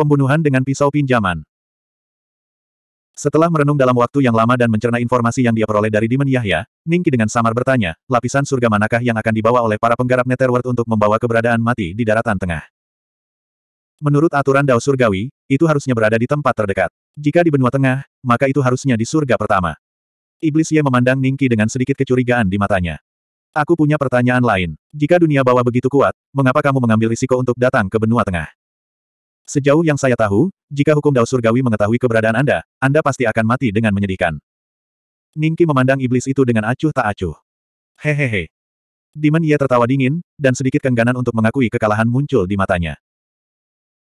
Pembunuhan dengan pisau pinjaman. Setelah merenung dalam waktu yang lama dan mencerna informasi yang dia peroleh dari Demon Yahya, Ningki dengan samar bertanya, lapisan surga manakah yang akan dibawa oleh para penggarap Netherworld untuk membawa keberadaan mati di daratan tengah? Menurut aturan Dao Surgawi, itu harusnya berada di tempat terdekat. Jika di benua tengah, maka itu harusnya di surga pertama. Iblis Ye memandang Ningki dengan sedikit kecurigaan di matanya. Aku punya pertanyaan lain. Jika dunia bawah begitu kuat, mengapa kamu mengambil risiko untuk datang ke benua tengah? Sejauh yang saya tahu, jika hukum Dao Surgawi mengetahui keberadaan Anda, Anda pasti akan mati dengan menyedihkan. Ningki memandang iblis itu dengan acuh tak acuh. Hehehe. Dimen ia tertawa dingin, dan sedikit kengganan untuk mengakui kekalahan muncul di matanya.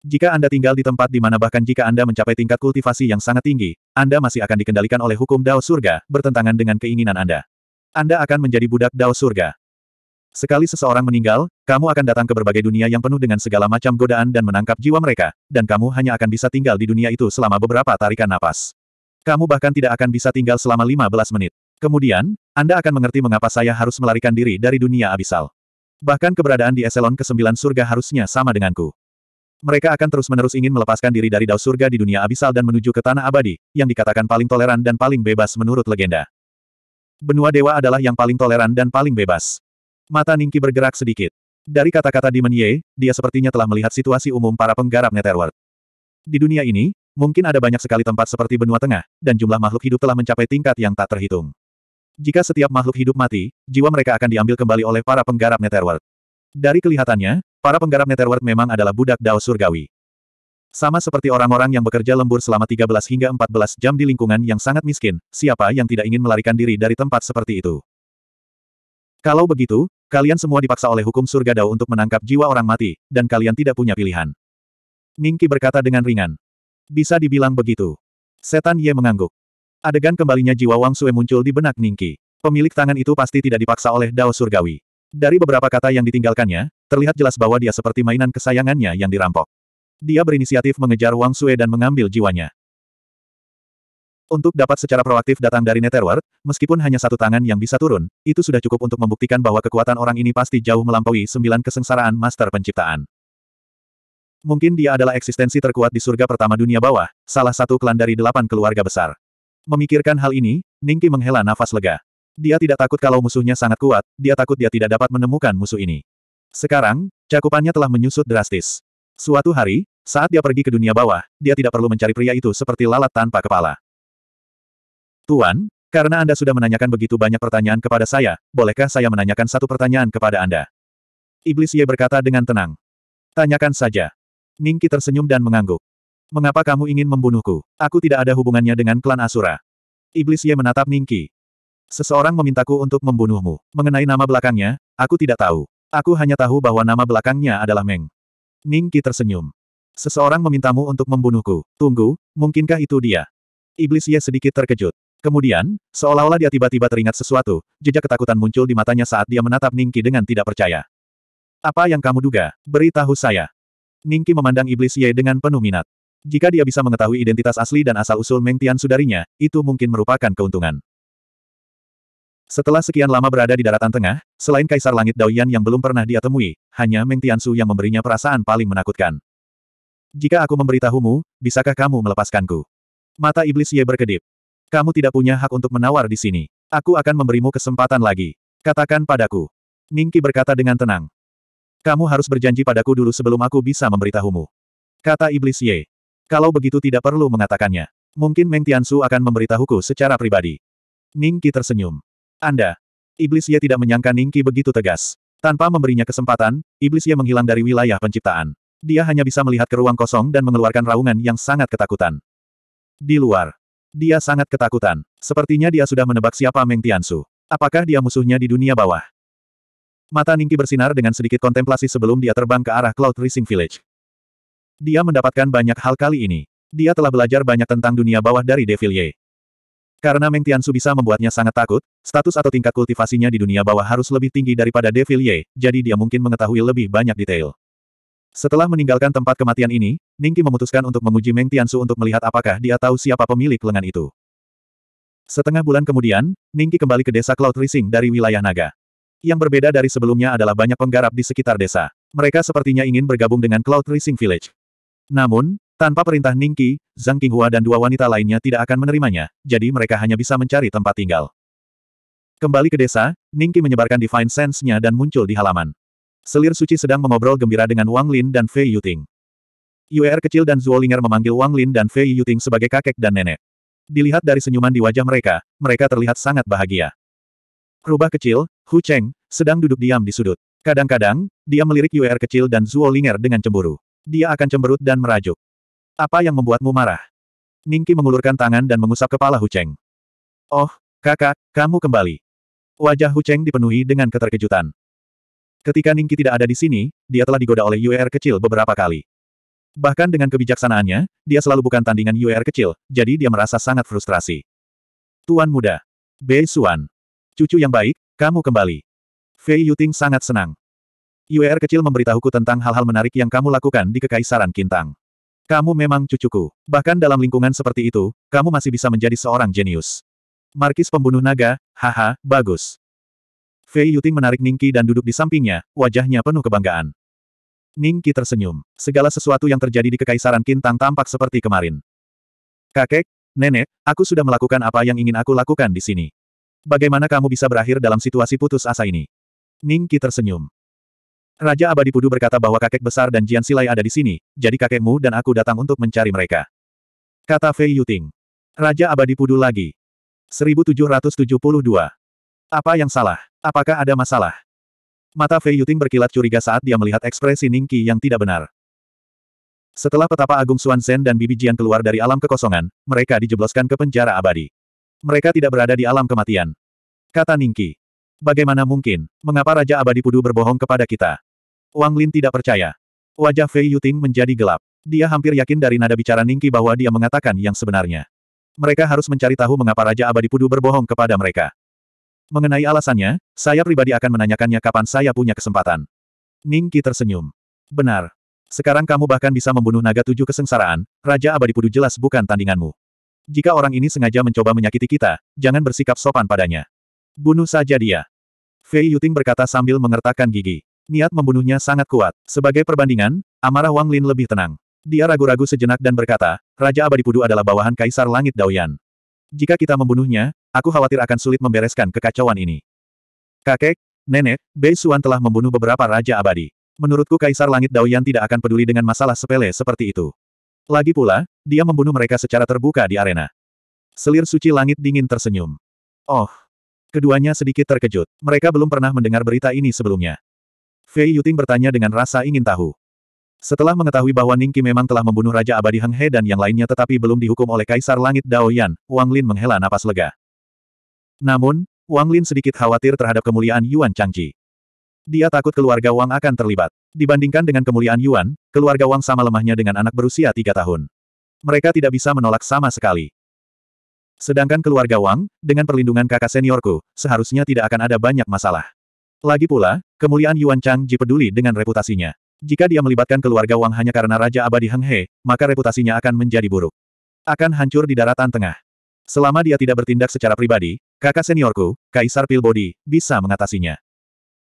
Jika Anda tinggal di tempat di mana bahkan jika Anda mencapai tingkat kultivasi yang sangat tinggi, Anda masih akan dikendalikan oleh hukum Dao Surga, bertentangan dengan keinginan Anda. Anda akan menjadi budak Dao Surga. Sekali seseorang meninggal, kamu akan datang ke berbagai dunia yang penuh dengan segala macam godaan dan menangkap jiwa mereka, dan kamu hanya akan bisa tinggal di dunia itu selama beberapa tarikan napas. Kamu bahkan tidak akan bisa tinggal selama 15 menit. Kemudian, Anda akan mengerti mengapa saya harus melarikan diri dari dunia abisal. Bahkan keberadaan di eselon ke-9 surga harusnya sama denganku. Mereka akan terus-menerus ingin melepaskan diri dari dao surga di dunia abisal dan menuju ke tanah abadi, yang dikatakan paling toleran dan paling bebas menurut legenda. Benua dewa adalah yang paling toleran dan paling bebas. Mata Ningki bergerak sedikit. Dari kata-kata Di Menye. dia sepertinya telah melihat situasi umum para penggarap Netherworld. Di dunia ini, mungkin ada banyak sekali tempat seperti benua tengah, dan jumlah makhluk hidup telah mencapai tingkat yang tak terhitung. Jika setiap makhluk hidup mati, jiwa mereka akan diambil kembali oleh para penggarap Netherworld. Dari kelihatannya, para penggarap Netherworld memang adalah budak Dao Surgawi. Sama seperti orang-orang yang bekerja lembur selama 13 hingga 14 jam di lingkungan yang sangat miskin, siapa yang tidak ingin melarikan diri dari tempat seperti itu? Kalau begitu, kalian semua dipaksa oleh hukum surga Dao untuk menangkap jiwa orang mati, dan kalian tidak punya pilihan. Ningki berkata dengan ringan. Bisa dibilang begitu. Setan Ye mengangguk. Adegan kembalinya jiwa Wang Sue muncul di benak Ningki. Pemilik tangan itu pasti tidak dipaksa oleh Dao Surgawi. Dari beberapa kata yang ditinggalkannya, terlihat jelas bahwa dia seperti mainan kesayangannya yang dirampok. Dia berinisiatif mengejar Wang Sue dan mengambil jiwanya. Untuk dapat secara proaktif datang dari Netherworld, meskipun hanya satu tangan yang bisa turun, itu sudah cukup untuk membuktikan bahwa kekuatan orang ini pasti jauh melampaui sembilan kesengsaraan master penciptaan. Mungkin dia adalah eksistensi terkuat di surga pertama dunia bawah, salah satu klan dari delapan keluarga besar. Memikirkan hal ini, Ningki menghela nafas lega. Dia tidak takut kalau musuhnya sangat kuat, dia takut dia tidak dapat menemukan musuh ini. Sekarang, cakupannya telah menyusut drastis. Suatu hari, saat dia pergi ke dunia bawah, dia tidak perlu mencari pria itu seperti lalat tanpa kepala. Tuan, karena Anda sudah menanyakan begitu banyak pertanyaan kepada saya, bolehkah saya menanyakan satu pertanyaan kepada Anda? Iblis Ye berkata dengan tenang. Tanyakan saja. Ningki tersenyum dan mengangguk. Mengapa kamu ingin membunuhku? Aku tidak ada hubungannya dengan klan Asura. Iblis Ye menatap Ningki. Seseorang memintaku untuk membunuhmu. Mengenai nama belakangnya, aku tidak tahu. Aku hanya tahu bahwa nama belakangnya adalah Meng. Ningki tersenyum. Seseorang memintamu untuk membunuhku. Tunggu, mungkinkah itu dia? Iblis Ye sedikit terkejut. Kemudian, seolah-olah dia tiba-tiba teringat sesuatu, jejak ketakutan muncul di matanya saat dia menatap Ningki dengan tidak percaya. Apa yang kamu duga? Beritahu saya. Ningki memandang iblis Ye dengan penuh minat. Jika dia bisa mengetahui identitas asli dan asal-usul Meng Tian sudarinya, itu mungkin merupakan keuntungan. Setelah sekian lama berada di daratan tengah, selain Kaisar Langit Daoyan yang belum pernah dia temui, hanya Meng Su yang memberinya perasaan paling menakutkan. Jika aku memberitahumu, bisakah kamu melepaskanku? Mata iblis Ye berkedip. Kamu tidak punya hak untuk menawar di sini. Aku akan memberimu kesempatan lagi. Katakan padaku. Ningki berkata dengan tenang. Kamu harus berjanji padaku dulu sebelum aku bisa memberitahumu. Kata Iblis Ye. Kalau begitu tidak perlu mengatakannya. Mungkin Meng Tiansu akan memberitahuku secara pribadi. Ningki tersenyum. Anda. Iblis Ye tidak menyangka Ningki begitu tegas. Tanpa memberinya kesempatan, Iblis Ye menghilang dari wilayah penciptaan. Dia hanya bisa melihat ke ruang kosong dan mengeluarkan raungan yang sangat ketakutan. Di luar, dia sangat ketakutan. Sepertinya dia sudah menebak siapa Meng Tiansu. Apakah dia musuhnya di dunia bawah? Mata Ningki bersinar dengan sedikit kontemplasi sebelum dia terbang ke arah Cloud Rising Village. Dia mendapatkan banyak hal kali ini. Dia telah belajar banyak tentang dunia bawah dari Devil Ye. Karena Meng Tiansu bisa membuatnya sangat takut, status atau tingkat kultivasinya di dunia bawah harus lebih tinggi daripada Devil Ye, jadi dia mungkin mengetahui lebih banyak detail. Setelah meninggalkan tempat kematian ini, Ningki memutuskan untuk menguji Meng Tiansu untuk melihat apakah dia tahu siapa pemilik lengan itu. Setengah bulan kemudian, Ningki kembali ke desa Cloud Rising dari wilayah Naga. Yang berbeda dari sebelumnya adalah banyak penggarap di sekitar desa. Mereka sepertinya ingin bergabung dengan Cloud Rising Village. Namun, tanpa perintah Ningki, Zhang Qinghua dan dua wanita lainnya tidak akan menerimanya, jadi mereka hanya bisa mencari tempat tinggal. Kembali ke desa, Ningki menyebarkan Divine Sense-nya dan muncul di halaman. Selir suci sedang mengobrol gembira dengan Wang Lin dan Fei Yuting. Yuer kecil dan Zuolinger memanggil Wang Lin dan Fei Yuting sebagai kakek dan nenek. Dilihat dari senyuman di wajah mereka, mereka terlihat sangat bahagia. Rubah kecil, Hu Cheng, sedang duduk diam di sudut. Kadang-kadang, dia melirik Yuer kecil dan Zuolinger dengan cemburu. Dia akan cemberut dan merajuk. Apa yang membuatmu marah? Ningki mengulurkan tangan dan mengusap kepala Hu Cheng. Oh, kakak, kamu kembali. Wajah Hu Cheng dipenuhi dengan keterkejutan. Ketika Ningki tidak ada di sini, dia telah digoda oleh UR kecil beberapa kali. Bahkan dengan kebijaksanaannya, dia selalu bukan tandingan UR kecil, jadi dia merasa sangat frustrasi. Tuan muda. Bei Suan. Cucu yang baik, kamu kembali. Fei Yuting sangat senang. UR kecil memberitahuku tentang hal-hal menarik yang kamu lakukan di Kekaisaran Kintang. Kamu memang cucuku. Bahkan dalam lingkungan seperti itu, kamu masih bisa menjadi seorang jenius. Markis pembunuh naga, haha, bagus. Fei Yuting menarik Ningki dan duduk di sampingnya, wajahnya penuh kebanggaan. Ningki tersenyum. Segala sesuatu yang terjadi di Kekaisaran Kintang tampak seperti kemarin. Kakek, nenek, aku sudah melakukan apa yang ingin aku lakukan di sini. Bagaimana kamu bisa berakhir dalam situasi putus asa ini? Ningki tersenyum. Raja Abadi Pudu berkata bahwa kakek besar dan Jian Silai ada di sini, jadi kakekmu dan aku datang untuk mencari mereka. Kata Fei Yuting. Raja Abadi Pudu lagi. 1772 apa yang salah? Apakah ada masalah? Mata Fei Yuting berkilat curiga saat dia melihat ekspresi Ningqi yang tidak benar. Setelah petapa Agung Xuanzhen dan Bibi Jian keluar dari alam kekosongan, mereka dijebloskan ke penjara abadi. Mereka tidak berada di alam kematian. Kata Ningqi. Bagaimana mungkin, mengapa Raja Abadi Pudu berbohong kepada kita? Wang Lin tidak percaya. Wajah Fei Yuting menjadi gelap. Dia hampir yakin dari nada bicara Ningqi bahwa dia mengatakan yang sebenarnya. Mereka harus mencari tahu mengapa Raja Abadi Pudu berbohong kepada mereka. Mengenai alasannya, saya pribadi akan menanyakannya kapan saya punya kesempatan. Ning Qi tersenyum. Benar. Sekarang kamu bahkan bisa membunuh naga tujuh kesengsaraan, Raja Abadi Pudu jelas bukan tandinganmu. Jika orang ini sengaja mencoba menyakiti kita, jangan bersikap sopan padanya. Bunuh saja dia. Fei Yuting berkata sambil mengertakkan gigi. Niat membunuhnya sangat kuat. Sebagai perbandingan, amarah Wang Lin lebih tenang. Dia ragu-ragu sejenak dan berkata, Raja Abadi Pudu adalah bawahan Kaisar Langit Daoyan. Jika kita membunuhnya, aku khawatir akan sulit membereskan kekacauan ini. Kakek, nenek, Bei Suan telah membunuh beberapa raja abadi. Menurutku Kaisar Langit Daoyan tidak akan peduli dengan masalah sepele seperti itu. Lagi pula, dia membunuh mereka secara terbuka di arena. Selir suci langit dingin tersenyum. Oh. Keduanya sedikit terkejut. Mereka belum pernah mendengar berita ini sebelumnya. Fei Yuting bertanya dengan rasa ingin tahu. Setelah mengetahui bahwa Ning memang telah membunuh Raja Abadi Heng He dan yang lainnya tetapi belum dihukum oleh Kaisar Langit Dao Yan, Wang Lin menghela napas lega. Namun, Wang Lin sedikit khawatir terhadap kemuliaan Yuan Changji. Dia takut keluarga Wang akan terlibat. Dibandingkan dengan kemuliaan Yuan, keluarga Wang sama lemahnya dengan anak berusia tiga tahun. Mereka tidak bisa menolak sama sekali. Sedangkan keluarga Wang, dengan perlindungan kakak seniorku, seharusnya tidak akan ada banyak masalah. Lagi pula, kemuliaan Yuan Changji peduli dengan reputasinya. Jika dia melibatkan keluarga Wang hanya karena Raja Abadi Heng He, maka reputasinya akan menjadi buruk. Akan hancur di daratan tengah. Selama dia tidak bertindak secara pribadi, kakak seniorku, Kaisar Pilbody, bisa mengatasinya.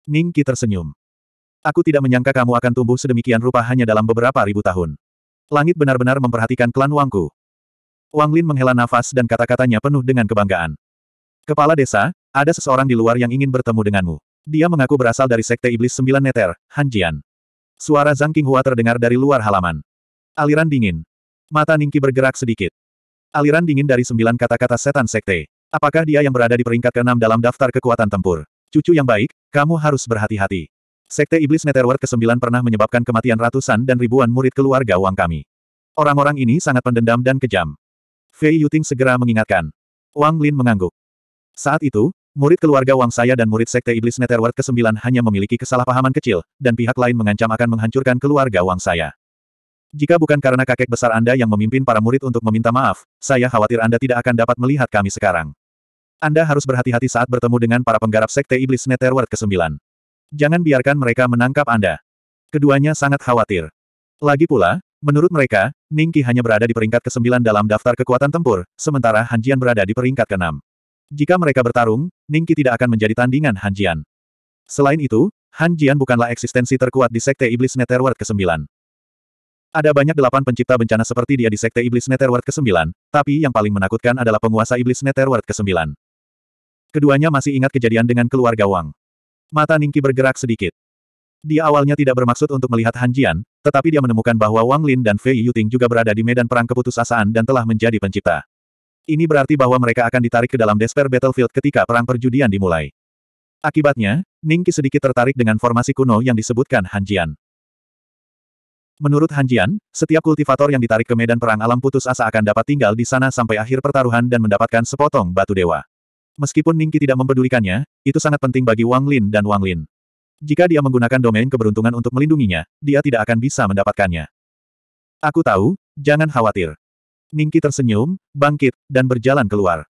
Ning Qi tersenyum. Aku tidak menyangka kamu akan tumbuh sedemikian rupa hanya dalam beberapa ribu tahun. Langit benar-benar memperhatikan klan Wangku. Wang Lin menghela nafas dan kata-katanya penuh dengan kebanggaan. Kepala desa, ada seseorang di luar yang ingin bertemu denganmu. Dia mengaku berasal dari Sekte Iblis Sembilan Neter, Han Jian. Suara Zhang Qinghua terdengar dari luar halaman. Aliran dingin. Mata Ningki bergerak sedikit. Aliran dingin dari sembilan kata-kata setan sekte. Apakah dia yang berada di peringkat keenam dalam daftar kekuatan tempur? Cucu yang baik, kamu harus berhati-hati. Sekte Iblis Netherworld ke-9 pernah menyebabkan kematian ratusan dan ribuan murid keluarga Wang kami. Orang-orang ini sangat pendendam dan kejam. Fei Yuting segera mengingatkan. Wang Lin mengangguk. Saat itu, Murid keluarga Wang Saya dan murid Sekte Iblis Netherworld ke-9 hanya memiliki kesalahpahaman kecil, dan pihak lain mengancam akan menghancurkan keluarga Wang Saya. Jika bukan karena kakek besar Anda yang memimpin para murid untuk meminta maaf, saya khawatir Anda tidak akan dapat melihat kami sekarang. Anda harus berhati-hati saat bertemu dengan para penggarap Sekte Iblis Netherworld ke-9. Jangan biarkan mereka menangkap Anda. Keduanya sangat khawatir. Lagi pula, menurut mereka, Ningki hanya berada di peringkat ke-9 dalam daftar kekuatan tempur, sementara Hanjian berada di peringkat ke-6. Jika mereka bertarung, Ningki tidak akan menjadi tandingan Han Jian. Selain itu, Han Jian bukanlah eksistensi terkuat di Sekte Iblis Netherworld ke-9. Ada banyak delapan pencipta bencana seperti dia di Sekte Iblis Netherworld ke-9, tapi yang paling menakutkan adalah penguasa Iblis Netherworld ke-9. Keduanya masih ingat kejadian dengan keluarga Wang. Mata Ningki bergerak sedikit. Dia awalnya tidak bermaksud untuk melihat Han Jian, tetapi dia menemukan bahwa Wang Lin dan Fei Yuting juga berada di medan perang keputusasaan dan telah menjadi pencipta. Ini berarti bahwa mereka akan ditarik ke dalam Desper Battlefield ketika perang perjudian dimulai. Akibatnya, Ningki sedikit tertarik dengan formasi kuno yang disebutkan Hanjian. Menurut Hanjian, setiap kultivator yang ditarik ke medan perang alam putus asa akan dapat tinggal di sana sampai akhir pertaruhan dan mendapatkan sepotong batu dewa. Meskipun Ningki tidak mempedulikannya, itu sangat penting bagi Wang Lin dan Wang Lin. Jika dia menggunakan domain keberuntungan untuk melindunginya, dia tidak akan bisa mendapatkannya. Aku tahu, jangan khawatir. Ningki tersenyum, bangkit, dan berjalan keluar.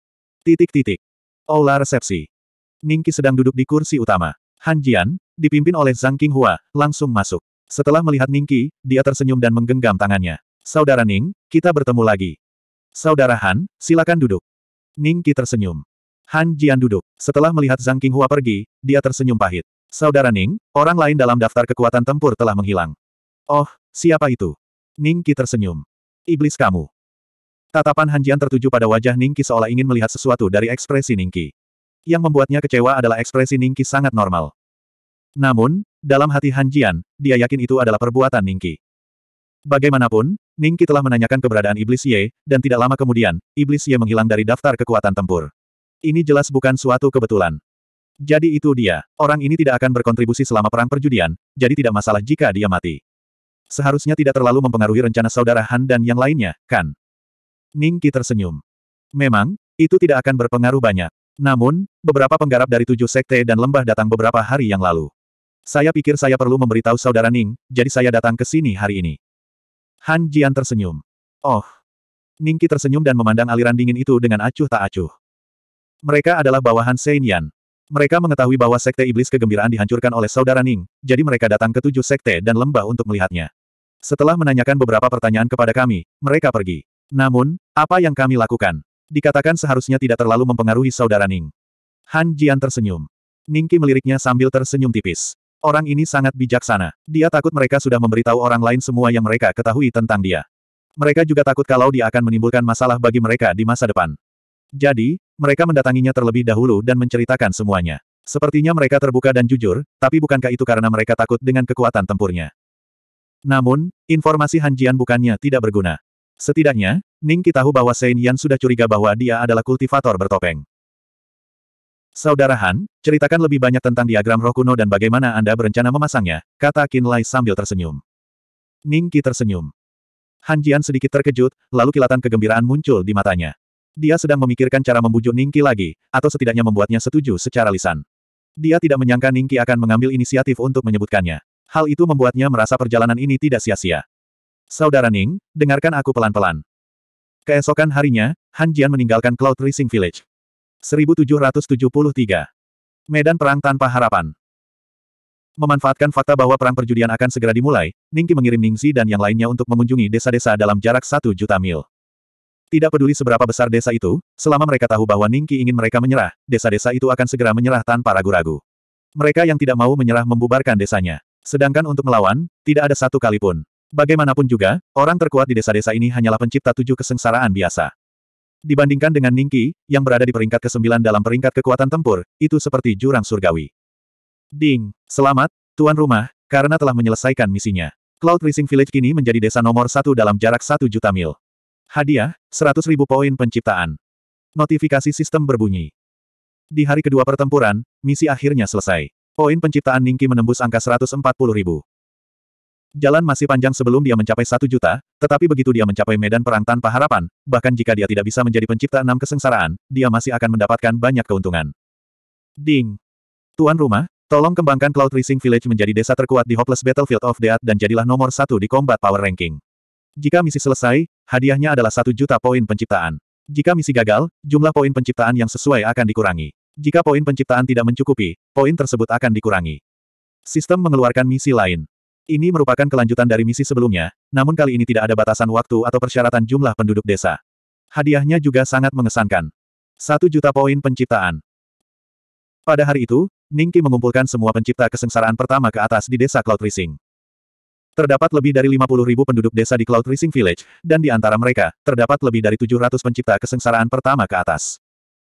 Titik-titik. Aula resepsi. Ningki sedang duduk di kursi utama. Han Jian, dipimpin oleh Zhang Qinghua, langsung masuk. Setelah melihat Ningki, dia tersenyum dan menggenggam tangannya. Saudara Ning, kita bertemu lagi. Saudara Han, silakan duduk. Ningki tersenyum. Han Jian duduk. Setelah melihat Zhang Qinghua pergi, dia tersenyum pahit. Saudara Ning, orang lain dalam daftar kekuatan tempur telah menghilang. Oh, siapa itu? Ningki tersenyum. Iblis kamu. Tatapan Hanjian tertuju pada wajah Ningki seolah ingin melihat sesuatu dari ekspresi Ningki. Yang membuatnya kecewa adalah ekspresi Ningki sangat normal. Namun, dalam hati Hanjian, dia yakin itu adalah perbuatan Ningki. Bagaimanapun, Ningki telah menanyakan keberadaan Iblis Ye, dan tidak lama kemudian, Iblis Ye menghilang dari daftar kekuatan tempur. Ini jelas bukan suatu kebetulan. Jadi itu dia, orang ini tidak akan berkontribusi selama perang perjudian, jadi tidak masalah jika dia mati. Seharusnya tidak terlalu mempengaruhi rencana saudara Han dan yang lainnya, kan? Ningki tersenyum. Memang, itu tidak akan berpengaruh banyak. Namun, beberapa penggarap dari tujuh sekte dan lembah datang beberapa hari yang lalu. Saya pikir saya perlu memberitahu saudara Ning, jadi saya datang ke sini hari ini. Han Jian tersenyum. Oh. Ningki tersenyum dan memandang aliran dingin itu dengan acuh tak acuh. Mereka adalah bawahan Sein Yan. Mereka mengetahui bahwa sekte iblis kegembiraan dihancurkan oleh saudara Ning, jadi mereka datang ke tujuh sekte dan lembah untuk melihatnya. Setelah menanyakan beberapa pertanyaan kepada kami, mereka pergi. Namun, apa yang kami lakukan? Dikatakan seharusnya tidak terlalu mempengaruhi saudara Ning. Han Jian tersenyum. Ningki meliriknya sambil tersenyum tipis. Orang ini sangat bijaksana. Dia takut mereka sudah memberitahu orang lain semua yang mereka ketahui tentang dia. Mereka juga takut kalau dia akan menimbulkan masalah bagi mereka di masa depan. Jadi, mereka mendatanginya terlebih dahulu dan menceritakan semuanya. Sepertinya mereka terbuka dan jujur, tapi bukankah itu karena mereka takut dengan kekuatan tempurnya? Namun, informasi Han Jian bukannya tidak berguna. Setidaknya, Ning tahu bahwa Sein Yan sudah curiga bahwa dia adalah kultivator bertopeng. Saudara Han, ceritakan lebih banyak tentang diagram roh kuno dan bagaimana Anda berencana memasangnya, kata Qin Lai sambil tersenyum. Ning tersenyum. Han Jian sedikit terkejut, lalu kilatan kegembiraan muncul di matanya. Dia sedang memikirkan cara membujuk Ning lagi, atau setidaknya membuatnya setuju secara lisan. Dia tidak menyangka Ning akan mengambil inisiatif untuk menyebutkannya. Hal itu membuatnya merasa perjalanan ini tidak sia-sia. Saudara Ning, dengarkan aku pelan-pelan. Keesokan harinya, Han Jian meninggalkan Cloud Rising Village. 1773. Medan Perang Tanpa Harapan Memanfaatkan fakta bahwa perang perjudian akan segera dimulai, Ningki mengirim Ningzi dan yang lainnya untuk mengunjungi desa-desa dalam jarak satu juta mil. Tidak peduli seberapa besar desa itu, selama mereka tahu bahwa Ningki ingin mereka menyerah, desa-desa itu akan segera menyerah tanpa ragu-ragu. Mereka yang tidak mau menyerah membubarkan desanya. Sedangkan untuk melawan, tidak ada satu kali pun. Bagaimanapun juga, orang terkuat di desa-desa ini hanyalah pencipta tujuh kesengsaraan biasa. Dibandingkan dengan Ningki, yang berada di peringkat ke-9 dalam peringkat kekuatan tempur, itu seperti jurang surgawi. Ding, selamat, tuan rumah, karena telah menyelesaikan misinya. Cloud Rising Village kini menjadi desa nomor satu dalam jarak satu juta mil. Hadiah, 100 ribu poin penciptaan. Notifikasi sistem berbunyi. Di hari kedua pertempuran, misi akhirnya selesai. Poin penciptaan Ningki menembus angka 140 ribu. Jalan masih panjang sebelum dia mencapai satu juta, tetapi begitu dia mencapai medan perang tanpa harapan, bahkan jika dia tidak bisa menjadi pencipta enam kesengsaraan, dia masih akan mendapatkan banyak keuntungan. Ding! Tuan rumah, tolong kembangkan Cloud Racing Village menjadi desa terkuat di Hopeless Battlefield of Death dan jadilah nomor satu di Combat Power Ranking. Jika misi selesai, hadiahnya adalah satu juta poin penciptaan. Jika misi gagal, jumlah poin penciptaan yang sesuai akan dikurangi. Jika poin penciptaan tidak mencukupi, poin tersebut akan dikurangi. Sistem mengeluarkan misi lain. Ini merupakan kelanjutan dari misi sebelumnya, namun kali ini tidak ada batasan waktu atau persyaratan jumlah penduduk desa. Hadiahnya juga sangat mengesankan. Satu juta poin penciptaan. Pada hari itu, Ningki mengumpulkan semua pencipta kesengsaraan pertama ke atas di desa Cloud Rising. Terdapat lebih dari 50 ribu penduduk desa di Cloud Rising Village, dan di antara mereka, terdapat lebih dari 700 pencipta kesengsaraan pertama ke atas.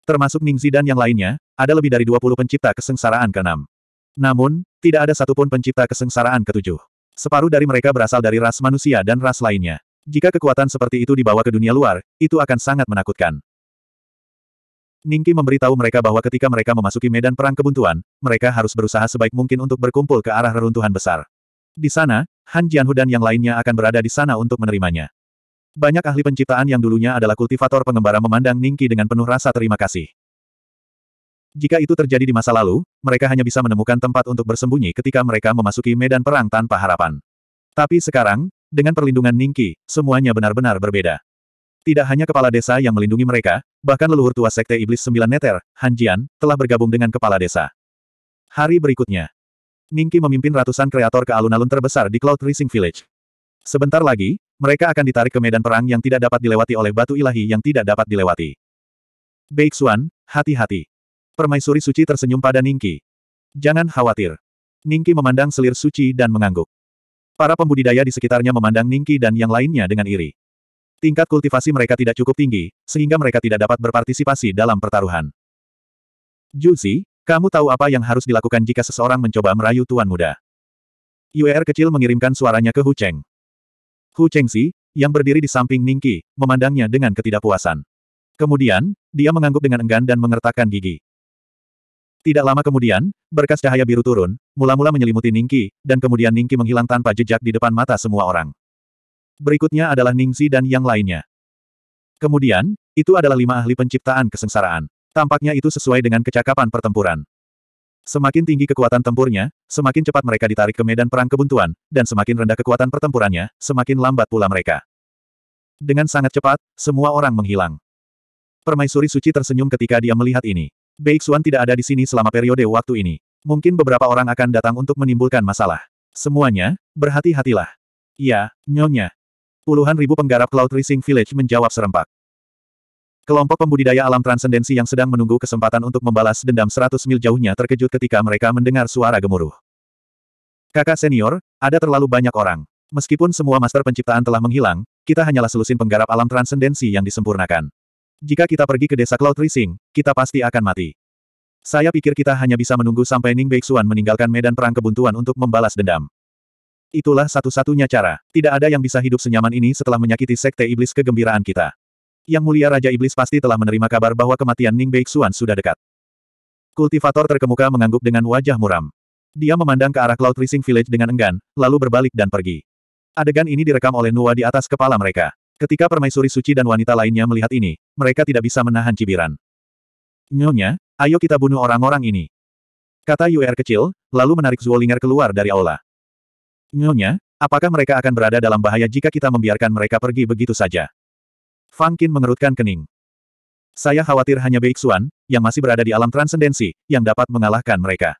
Termasuk Ningzi dan yang lainnya, ada lebih dari 20 pencipta kesengsaraan keenam. Namun, tidak ada satupun pencipta kesengsaraan ketujuh. Separuh dari mereka berasal dari ras manusia dan ras lainnya. Jika kekuatan seperti itu dibawa ke dunia luar, itu akan sangat menakutkan. Ningki memberitahu mereka bahwa ketika mereka memasuki medan perang kebuntuan, mereka harus berusaha sebaik mungkin untuk berkumpul ke arah reruntuhan besar. Di sana, Han Jianhu dan yang lainnya akan berada di sana untuk menerimanya. Banyak ahli penciptaan yang dulunya adalah kultivator pengembara memandang Ningki dengan penuh rasa terima kasih. Jika itu terjadi di masa lalu, mereka hanya bisa menemukan tempat untuk bersembunyi ketika mereka memasuki medan perang tanpa harapan. Tapi sekarang, dengan perlindungan Ningki, semuanya benar-benar berbeda. Tidak hanya kepala desa yang melindungi mereka, bahkan leluhur tua Sekte Iblis Sembilan Neter, Han Jian, telah bergabung dengan kepala desa. Hari berikutnya, Ningki memimpin ratusan kreator ke alun-alun terbesar di Cloud Rising Village. Sebentar lagi, mereka akan ditarik ke medan perang yang tidak dapat dilewati oleh batu ilahi yang tidak dapat dilewati. Baik Xuan, hati-hati. Permaisuri suci tersenyum pada Ningki. Jangan khawatir. Ningki memandang selir suci dan mengangguk. Para pembudidaya di sekitarnya memandang Ningki dan yang lainnya dengan iri. Tingkat kultivasi mereka tidak cukup tinggi, sehingga mereka tidak dapat berpartisipasi dalam pertaruhan. Juzi, kamu tahu apa yang harus dilakukan jika seseorang mencoba merayu tuan muda. UR kecil mengirimkan suaranya ke Hu Cheng. Hu Cheng Si, yang berdiri di samping Ningki, memandangnya dengan ketidakpuasan. Kemudian, dia mengangguk dengan enggan dan mengertakkan gigi. Tidak lama kemudian, berkas cahaya biru turun, mula-mula menyelimuti Ningki, dan kemudian Ningki menghilang tanpa jejak di depan mata semua orang. Berikutnya adalah Ningxi dan yang lainnya. Kemudian, itu adalah lima ahli penciptaan kesengsaraan. Tampaknya itu sesuai dengan kecakapan pertempuran. Semakin tinggi kekuatan tempurnya, semakin cepat mereka ditarik ke medan perang kebuntuan, dan semakin rendah kekuatan pertempurannya, semakin lambat pula mereka. Dengan sangat cepat, semua orang menghilang. Permaisuri suci tersenyum ketika dia melihat ini. Beixuan tidak ada di sini selama periode waktu ini. Mungkin beberapa orang akan datang untuk menimbulkan masalah. Semuanya, berhati-hatilah. Ya, nyonya. Puluhan ribu penggarap Cloud Rising Village menjawab serempak. Kelompok pembudidaya alam transendensi yang sedang menunggu kesempatan untuk membalas dendam 100 mil jauhnya terkejut ketika mereka mendengar suara gemuruh. Kakak senior, ada terlalu banyak orang. Meskipun semua master penciptaan telah menghilang, kita hanyalah selusin penggarap alam transendensi yang disempurnakan. Jika kita pergi ke desa Cloud Rising, kita pasti akan mati. Saya pikir kita hanya bisa menunggu sampai Ning Beixuan meninggalkan medan perang kebuntuan untuk membalas dendam. Itulah satu-satunya cara. Tidak ada yang bisa hidup senyaman ini setelah menyakiti sekte iblis kegembiraan kita. Yang mulia Raja Iblis pasti telah menerima kabar bahwa kematian Ning Beixuan sudah dekat. Kultivator terkemuka mengangguk dengan wajah muram. Dia memandang ke arah Cloud Rising Village dengan enggan, lalu berbalik dan pergi. Adegan ini direkam oleh Nuwa di atas kepala mereka. Ketika permaisuri suci dan wanita lainnya melihat ini, mereka tidak bisa menahan cibiran. Nyonya, ayo kita bunuh orang-orang ini. Kata Yu'er kecil, lalu menarik Zuolinger keluar dari aula. Nyonya, apakah mereka akan berada dalam bahaya jika kita membiarkan mereka pergi begitu saja? Fang Qin mengerutkan kening. Saya khawatir hanya Beixuan, yang masih berada di alam transendensi, yang dapat mengalahkan mereka.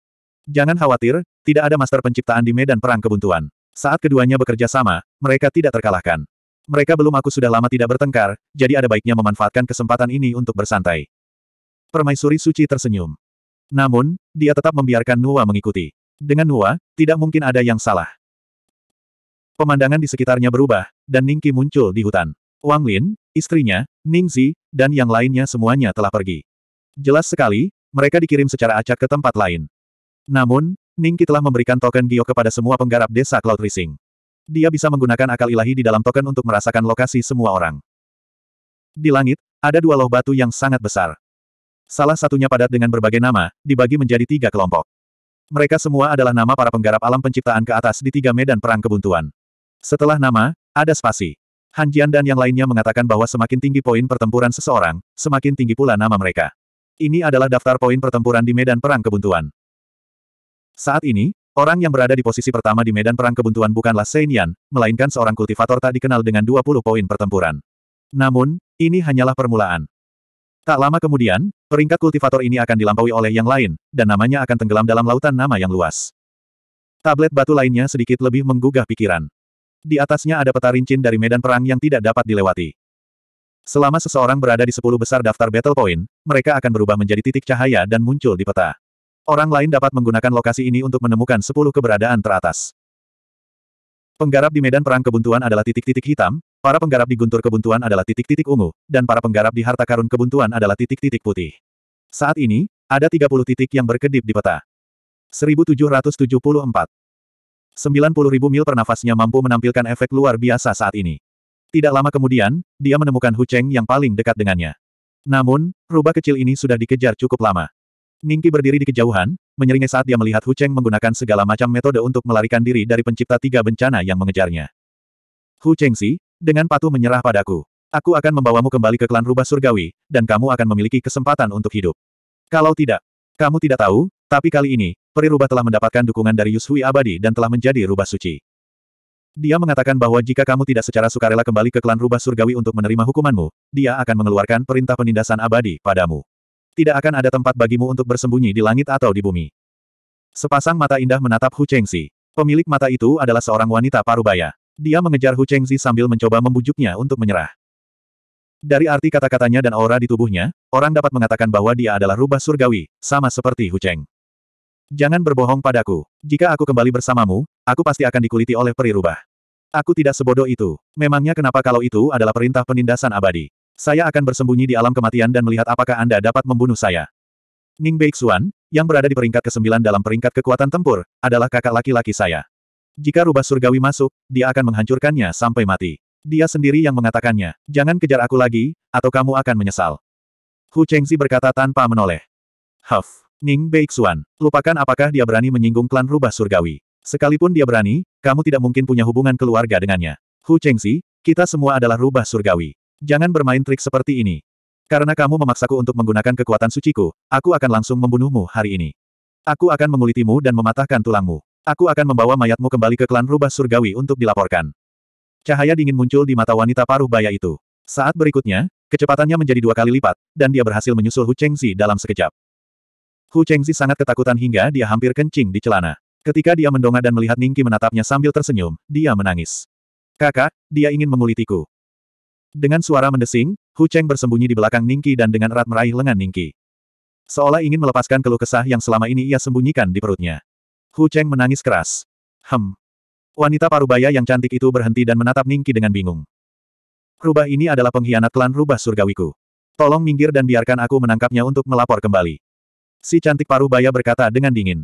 Jangan khawatir, tidak ada master penciptaan di medan perang kebuntuan. Saat keduanya bekerja sama, mereka tidak terkalahkan. Mereka belum aku sudah lama tidak bertengkar, jadi ada baiknya memanfaatkan kesempatan ini untuk bersantai. Permaisuri suci tersenyum. Namun, dia tetap membiarkan Nuwa mengikuti. Dengan Nuwa, tidak mungkin ada yang salah. Pemandangan di sekitarnya berubah, dan Ningki muncul di hutan. Wang Lin, istrinya, Ningzi, dan yang lainnya semuanya telah pergi. Jelas sekali, mereka dikirim secara acak ke tempat lain. Namun, Ningki telah memberikan token Gio kepada semua penggarap desa Cloud Rising. Dia bisa menggunakan akal ilahi di dalam token untuk merasakan lokasi semua orang. Di langit, ada dua loh batu yang sangat besar. Salah satunya padat dengan berbagai nama, dibagi menjadi tiga kelompok. Mereka semua adalah nama para penggarap alam penciptaan ke atas di tiga medan perang kebuntuan. Setelah nama, ada spasi. Han Jian dan yang lainnya mengatakan bahwa semakin tinggi poin pertempuran seseorang, semakin tinggi pula nama mereka. Ini adalah daftar poin pertempuran di medan perang kebuntuan. Saat ini, Orang yang berada di posisi pertama di medan perang kebuntuan bukanlah Seinian, melainkan seorang kultivator tak dikenal dengan 20 poin pertempuran. Namun, ini hanyalah permulaan. Tak lama kemudian, peringkat kultivator ini akan dilampaui oleh yang lain, dan namanya akan tenggelam dalam lautan nama yang luas. Tablet batu lainnya sedikit lebih menggugah pikiran. Di atasnya ada peta rincin dari medan perang yang tidak dapat dilewati. Selama seseorang berada di sepuluh besar daftar battle point, mereka akan berubah menjadi titik cahaya dan muncul di peta. Orang lain dapat menggunakan lokasi ini untuk menemukan sepuluh keberadaan teratas. Penggarap di medan perang kebuntuan adalah titik-titik hitam, para penggarap di guntur kebuntuan adalah titik-titik ungu, dan para penggarap di harta karun kebuntuan adalah titik-titik putih. Saat ini, ada 30 titik yang berkedip di peta. 1774. 90.000 mil pernafasnya mampu menampilkan efek luar biasa saat ini. Tidak lama kemudian, dia menemukan Hu Cheng yang paling dekat dengannya. Namun, rubah kecil ini sudah dikejar cukup lama. Ningki berdiri di kejauhan, menyeringai saat dia melihat Hu Cheng menggunakan segala macam metode untuk melarikan diri dari pencipta tiga bencana yang mengejarnya. Hu Cheng si, dengan patuh menyerah padaku. Aku akan membawamu kembali ke klan rubah surgawi, dan kamu akan memiliki kesempatan untuk hidup. Kalau tidak, kamu tidak tahu, tapi kali ini, peri rubah telah mendapatkan dukungan dari Yushui Abadi dan telah menjadi rubah suci. Dia mengatakan bahwa jika kamu tidak secara sukarela kembali ke klan rubah surgawi untuk menerima hukumanmu, dia akan mengeluarkan perintah penindasan abadi padamu tidak akan ada tempat bagimu untuk bersembunyi di langit atau di bumi. Sepasang mata indah menatap Hu Chengzi. Pemilik mata itu adalah seorang wanita parubaya. Dia mengejar Hu Chengzi sambil mencoba membujuknya untuk menyerah. Dari arti kata-katanya dan aura di tubuhnya, orang dapat mengatakan bahwa dia adalah rubah surgawi, sama seperti Hu Cheng. Jangan berbohong padaku. Jika aku kembali bersamamu, aku pasti akan dikuliti oleh peri rubah. Aku tidak sebodoh itu. Memangnya kenapa kalau itu adalah perintah penindasan abadi? Saya akan bersembunyi di alam kematian dan melihat apakah Anda dapat membunuh saya. Ning Beixuan, yang berada di peringkat ke-9 dalam peringkat kekuatan tempur, adalah kakak laki-laki saya. Jika rubah surgawi masuk, dia akan menghancurkannya sampai mati. Dia sendiri yang mengatakannya, jangan kejar aku lagi, atau kamu akan menyesal. Hu Chengzi berkata tanpa menoleh. Huff, Ning Beixuan, lupakan apakah dia berani menyinggung klan rubah surgawi. Sekalipun dia berani, kamu tidak mungkin punya hubungan keluarga dengannya. Hu Chengzi, kita semua adalah rubah surgawi. Jangan bermain trik seperti ini. Karena kamu memaksaku untuk menggunakan kekuatan suciku, aku akan langsung membunuhmu hari ini. Aku akan mengulitimu dan mematahkan tulangmu. Aku akan membawa mayatmu kembali ke klan rubah surgawi untuk dilaporkan. Cahaya dingin muncul di mata wanita paruh baya itu. Saat berikutnya, kecepatannya menjadi dua kali lipat, dan dia berhasil menyusul Hu Chengzi dalam sekejap. Hu Chengzi sangat ketakutan hingga dia hampir kencing di celana. Ketika dia mendongak dan melihat Ningki menatapnya sambil tersenyum, dia menangis. Kakak, dia ingin mengulitiku. Dengan suara mendesing, Hu Cheng bersembunyi di belakang Ningki dan dengan erat meraih lengan Ningki. Seolah ingin melepaskan keluh kesah yang selama ini ia sembunyikan di perutnya. Hu Cheng menangis keras. Hem. Wanita parubaya yang cantik itu berhenti dan menatap Ningki dengan bingung. Rubah ini adalah pengkhianat klan rubah surgawiku. Tolong minggir dan biarkan aku menangkapnya untuk melapor kembali. Si cantik parubaya berkata dengan dingin.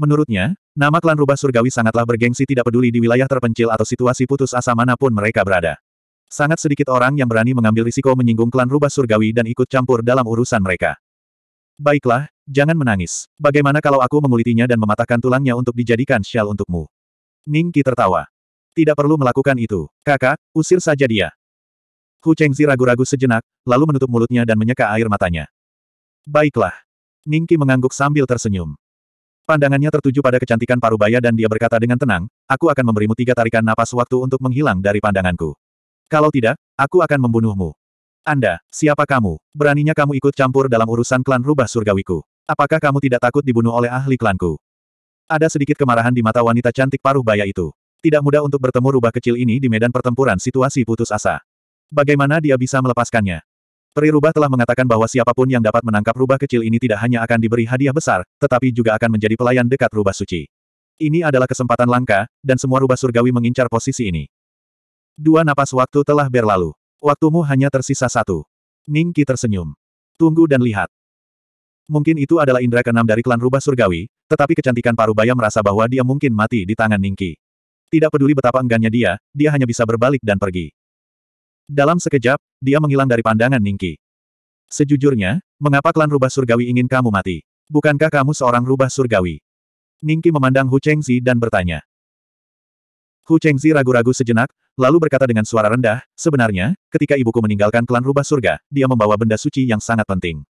Menurutnya, nama klan rubah surgawi sangatlah bergengsi tidak peduli di wilayah terpencil atau situasi putus asa manapun mereka berada. Sangat sedikit orang yang berani mengambil risiko menyinggung klan rubah surgawi dan ikut campur dalam urusan mereka. Baiklah, jangan menangis. Bagaimana kalau aku mengulitinya dan mematahkan tulangnya untuk dijadikan shell untukmu? Ningki tertawa. Tidak perlu melakukan itu. Kakak, usir saja dia. Hu Chengzi ragu-ragu sejenak, lalu menutup mulutnya dan menyeka air matanya. Baiklah. Ningki mengangguk sambil tersenyum. Pandangannya tertuju pada kecantikan parubaya dan dia berkata dengan tenang, aku akan memberimu tiga tarikan napas waktu untuk menghilang dari pandanganku. Kalau tidak, aku akan membunuhmu. Anda, siapa kamu? Beraninya kamu ikut campur dalam urusan klan rubah surgawiku. Apakah kamu tidak takut dibunuh oleh ahli klanku? Ada sedikit kemarahan di mata wanita cantik paruh baya itu. Tidak mudah untuk bertemu rubah kecil ini di medan pertempuran situasi putus asa. Bagaimana dia bisa melepaskannya? Peri rubah telah mengatakan bahwa siapapun yang dapat menangkap rubah kecil ini tidak hanya akan diberi hadiah besar, tetapi juga akan menjadi pelayan dekat rubah suci. Ini adalah kesempatan langka, dan semua rubah surgawi mengincar posisi ini. Dua napas waktu telah berlalu. Waktumu hanya tersisa satu. Ning Qi tersenyum. Tunggu dan lihat. Mungkin itu adalah indera keenam dari klan rubah surgawi, tetapi kecantikan Parubaya merasa bahwa dia mungkin mati di tangan Ning Qi. Tidak peduli betapa enggannya dia, dia hanya bisa berbalik dan pergi. Dalam sekejap, dia menghilang dari pandangan Ning Qi. Sejujurnya, mengapa klan rubah surgawi ingin kamu mati? Bukankah kamu seorang rubah surgawi? Ningki memandang Hu Chengzi dan bertanya. Hu Chengzi ragu-ragu sejenak, lalu berkata dengan suara rendah, sebenarnya, ketika ibuku meninggalkan klan rubah surga, dia membawa benda suci yang sangat penting.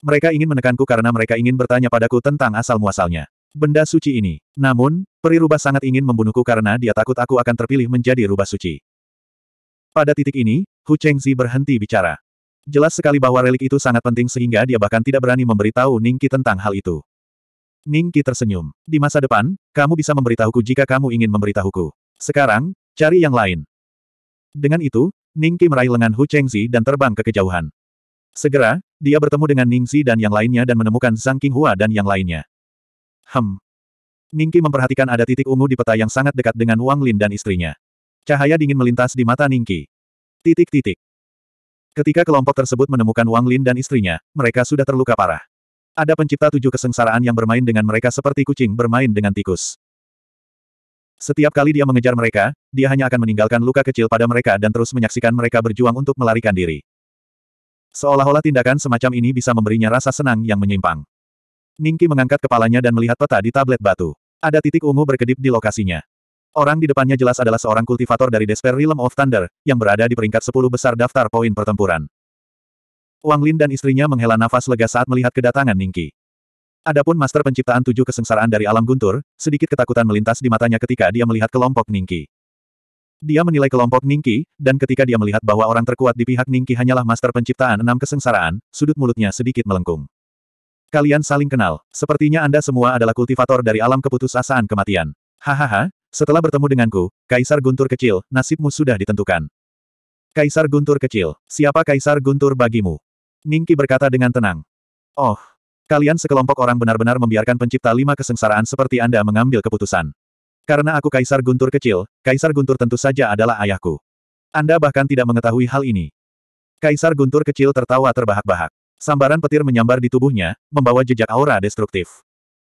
Mereka ingin menekanku karena mereka ingin bertanya padaku tentang asal-muasalnya. Benda suci ini. Namun, peri rubah sangat ingin membunuhku karena dia takut aku akan terpilih menjadi rubah suci. Pada titik ini, Hu Chengzi berhenti bicara. Jelas sekali bahwa relik itu sangat penting sehingga dia bahkan tidak berani memberitahu Ningki tentang hal itu. Ningki tersenyum. Di masa depan, kamu bisa memberitahuku jika kamu ingin memberitahuku. Sekarang, cari yang lain. Dengan itu, Ningki meraih lengan Hu Chengzi dan terbang ke kejauhan. Segera, dia bertemu dengan Ningxi dan yang lainnya dan menemukan Zhang Qinghua dan yang lainnya. Hem. Ningki memperhatikan ada titik ungu di peta yang sangat dekat dengan Wang Lin dan istrinya. Cahaya dingin melintas di mata Ningki. Titik-titik. Ketika kelompok tersebut menemukan Wang Lin dan istrinya, mereka sudah terluka parah. Ada pencipta tujuh kesengsaraan yang bermain dengan mereka seperti kucing bermain dengan tikus. Setiap kali dia mengejar mereka, dia hanya akan meninggalkan luka kecil pada mereka dan terus menyaksikan mereka berjuang untuk melarikan diri. Seolah-olah tindakan semacam ini bisa memberinya rasa senang yang menyimpang. Ningki mengangkat kepalanya dan melihat peta di tablet batu. Ada titik ungu berkedip di lokasinya. Orang di depannya jelas adalah seorang kultivator dari Despair Realm of Thunder, yang berada di peringkat 10 besar daftar poin pertempuran. Wang Lin dan istrinya menghela nafas lega saat melihat kedatangan Ningki. Adapun master penciptaan tujuh kesengsaraan dari alam guntur, sedikit ketakutan melintas di matanya ketika dia melihat kelompok Ningki. Dia menilai kelompok Ningki, dan ketika dia melihat bahwa orang terkuat di pihak Ningki hanyalah master penciptaan enam kesengsaraan, sudut mulutnya sedikit melengkung. Kalian saling kenal. Sepertinya Anda semua adalah kultivator dari alam keputusasaan kematian. Hahaha, setelah bertemu denganku, Kaisar Guntur kecil, nasibmu sudah ditentukan. Kaisar Guntur kecil, siapa Kaisar Guntur bagimu? Ningki berkata dengan tenang. Oh, Kalian sekelompok orang benar-benar membiarkan pencipta lima kesengsaraan seperti Anda mengambil keputusan. Karena aku Kaisar Guntur kecil, Kaisar Guntur tentu saja adalah ayahku. Anda bahkan tidak mengetahui hal ini. Kaisar Guntur kecil tertawa terbahak-bahak. Sambaran petir menyambar di tubuhnya, membawa jejak aura destruktif.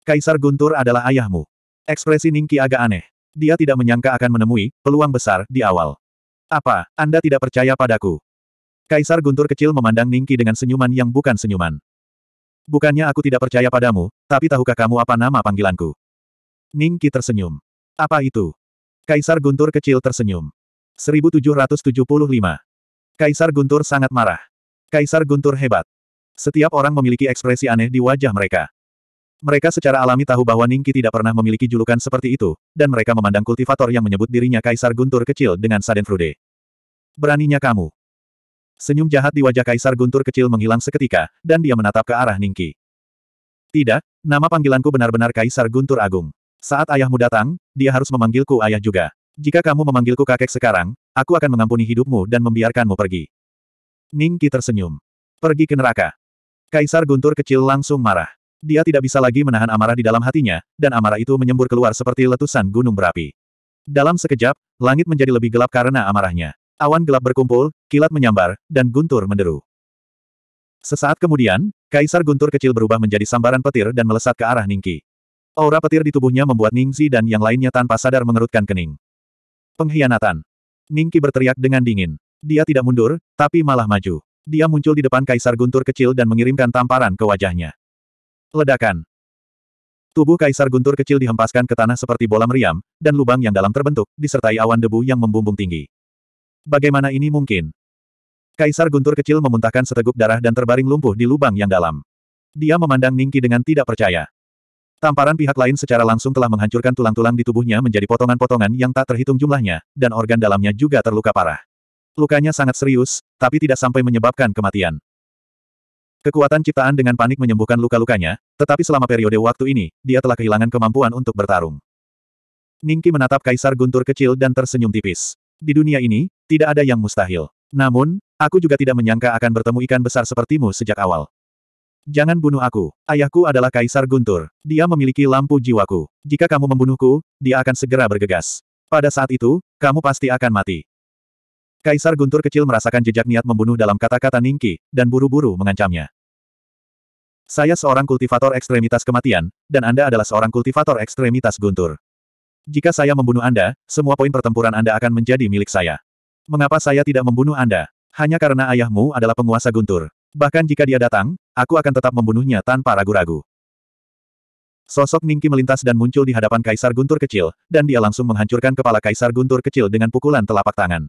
Kaisar Guntur adalah ayahmu. Ekspresi Ningki agak aneh. Dia tidak menyangka akan menemui peluang besar di awal. Apa, Anda tidak percaya padaku? Kaisar Guntur kecil memandang Ningki dengan senyuman yang bukan senyuman. Bukannya aku tidak percaya padamu, tapi tahukah kamu apa nama panggilanku? Ning tersenyum. Apa itu? Kaisar Guntur kecil tersenyum. 1775. Kaisar Guntur sangat marah. Kaisar Guntur hebat. Setiap orang memiliki ekspresi aneh di wajah mereka. Mereka secara alami tahu bahwa Ningki tidak pernah memiliki julukan seperti itu, dan mereka memandang kultivator yang menyebut dirinya Kaisar Guntur kecil dengan Sadenfrude. Beraninya kamu. Senyum jahat di wajah Kaisar Guntur kecil menghilang seketika, dan dia menatap ke arah Ningki. Tidak, nama panggilanku benar-benar Kaisar Guntur Agung. Saat ayahmu datang, dia harus memanggilku ayah juga. Jika kamu memanggilku kakek sekarang, aku akan mengampuni hidupmu dan membiarkanmu pergi. Ningki tersenyum. Pergi ke neraka. Kaisar Guntur kecil langsung marah. Dia tidak bisa lagi menahan amarah di dalam hatinya, dan amarah itu menyembur keluar seperti letusan gunung berapi. Dalam sekejap, langit menjadi lebih gelap karena amarahnya. Awan gelap berkumpul, kilat menyambar, dan guntur menderu. Sesaat kemudian, kaisar guntur kecil berubah menjadi sambaran petir dan melesat ke arah Ningki. Aura petir di tubuhnya membuat Ningzi dan yang lainnya tanpa sadar mengerutkan kening. Pengkhianatan. Ningki berteriak dengan dingin. Dia tidak mundur, tapi malah maju. Dia muncul di depan kaisar guntur kecil dan mengirimkan tamparan ke wajahnya. Ledakan. Tubuh kaisar guntur kecil dihempaskan ke tanah seperti bola meriam, dan lubang yang dalam terbentuk, disertai awan debu yang membumbung tinggi. Bagaimana ini mungkin? Kaisar Guntur kecil memuntahkan seteguk darah dan terbaring lumpuh di lubang yang dalam. Dia memandang Ningki dengan tidak percaya. Tamparan pihak lain secara langsung telah menghancurkan tulang-tulang di tubuhnya menjadi potongan-potongan yang tak terhitung jumlahnya, dan organ dalamnya juga terluka parah. Lukanya sangat serius, tapi tidak sampai menyebabkan kematian. Kekuatan ciptaan dengan panik menyembuhkan luka-lukanya, tetapi selama periode waktu ini, dia telah kehilangan kemampuan untuk bertarung. Ningki menatap Kaisar Guntur kecil dan tersenyum tipis. Di dunia ini, tidak ada yang mustahil. Namun, aku juga tidak menyangka akan bertemu ikan besar sepertimu sejak awal. Jangan bunuh aku. Ayahku adalah Kaisar Guntur. Dia memiliki lampu jiwaku. Jika kamu membunuhku, dia akan segera bergegas. Pada saat itu, kamu pasti akan mati. Kaisar Guntur kecil merasakan jejak niat membunuh dalam kata-kata Ningki, dan buru-buru mengancamnya. Saya seorang kultivator ekstremitas kematian, dan Anda adalah seorang kultivator ekstremitas Guntur. Jika saya membunuh Anda, semua poin pertempuran Anda akan menjadi milik saya. Mengapa saya tidak membunuh Anda? Hanya karena ayahmu adalah penguasa guntur. Bahkan jika dia datang, aku akan tetap membunuhnya tanpa ragu-ragu. Sosok Ningki melintas dan muncul di hadapan Kaisar Guntur kecil, dan dia langsung menghancurkan kepala Kaisar Guntur kecil dengan pukulan telapak tangan.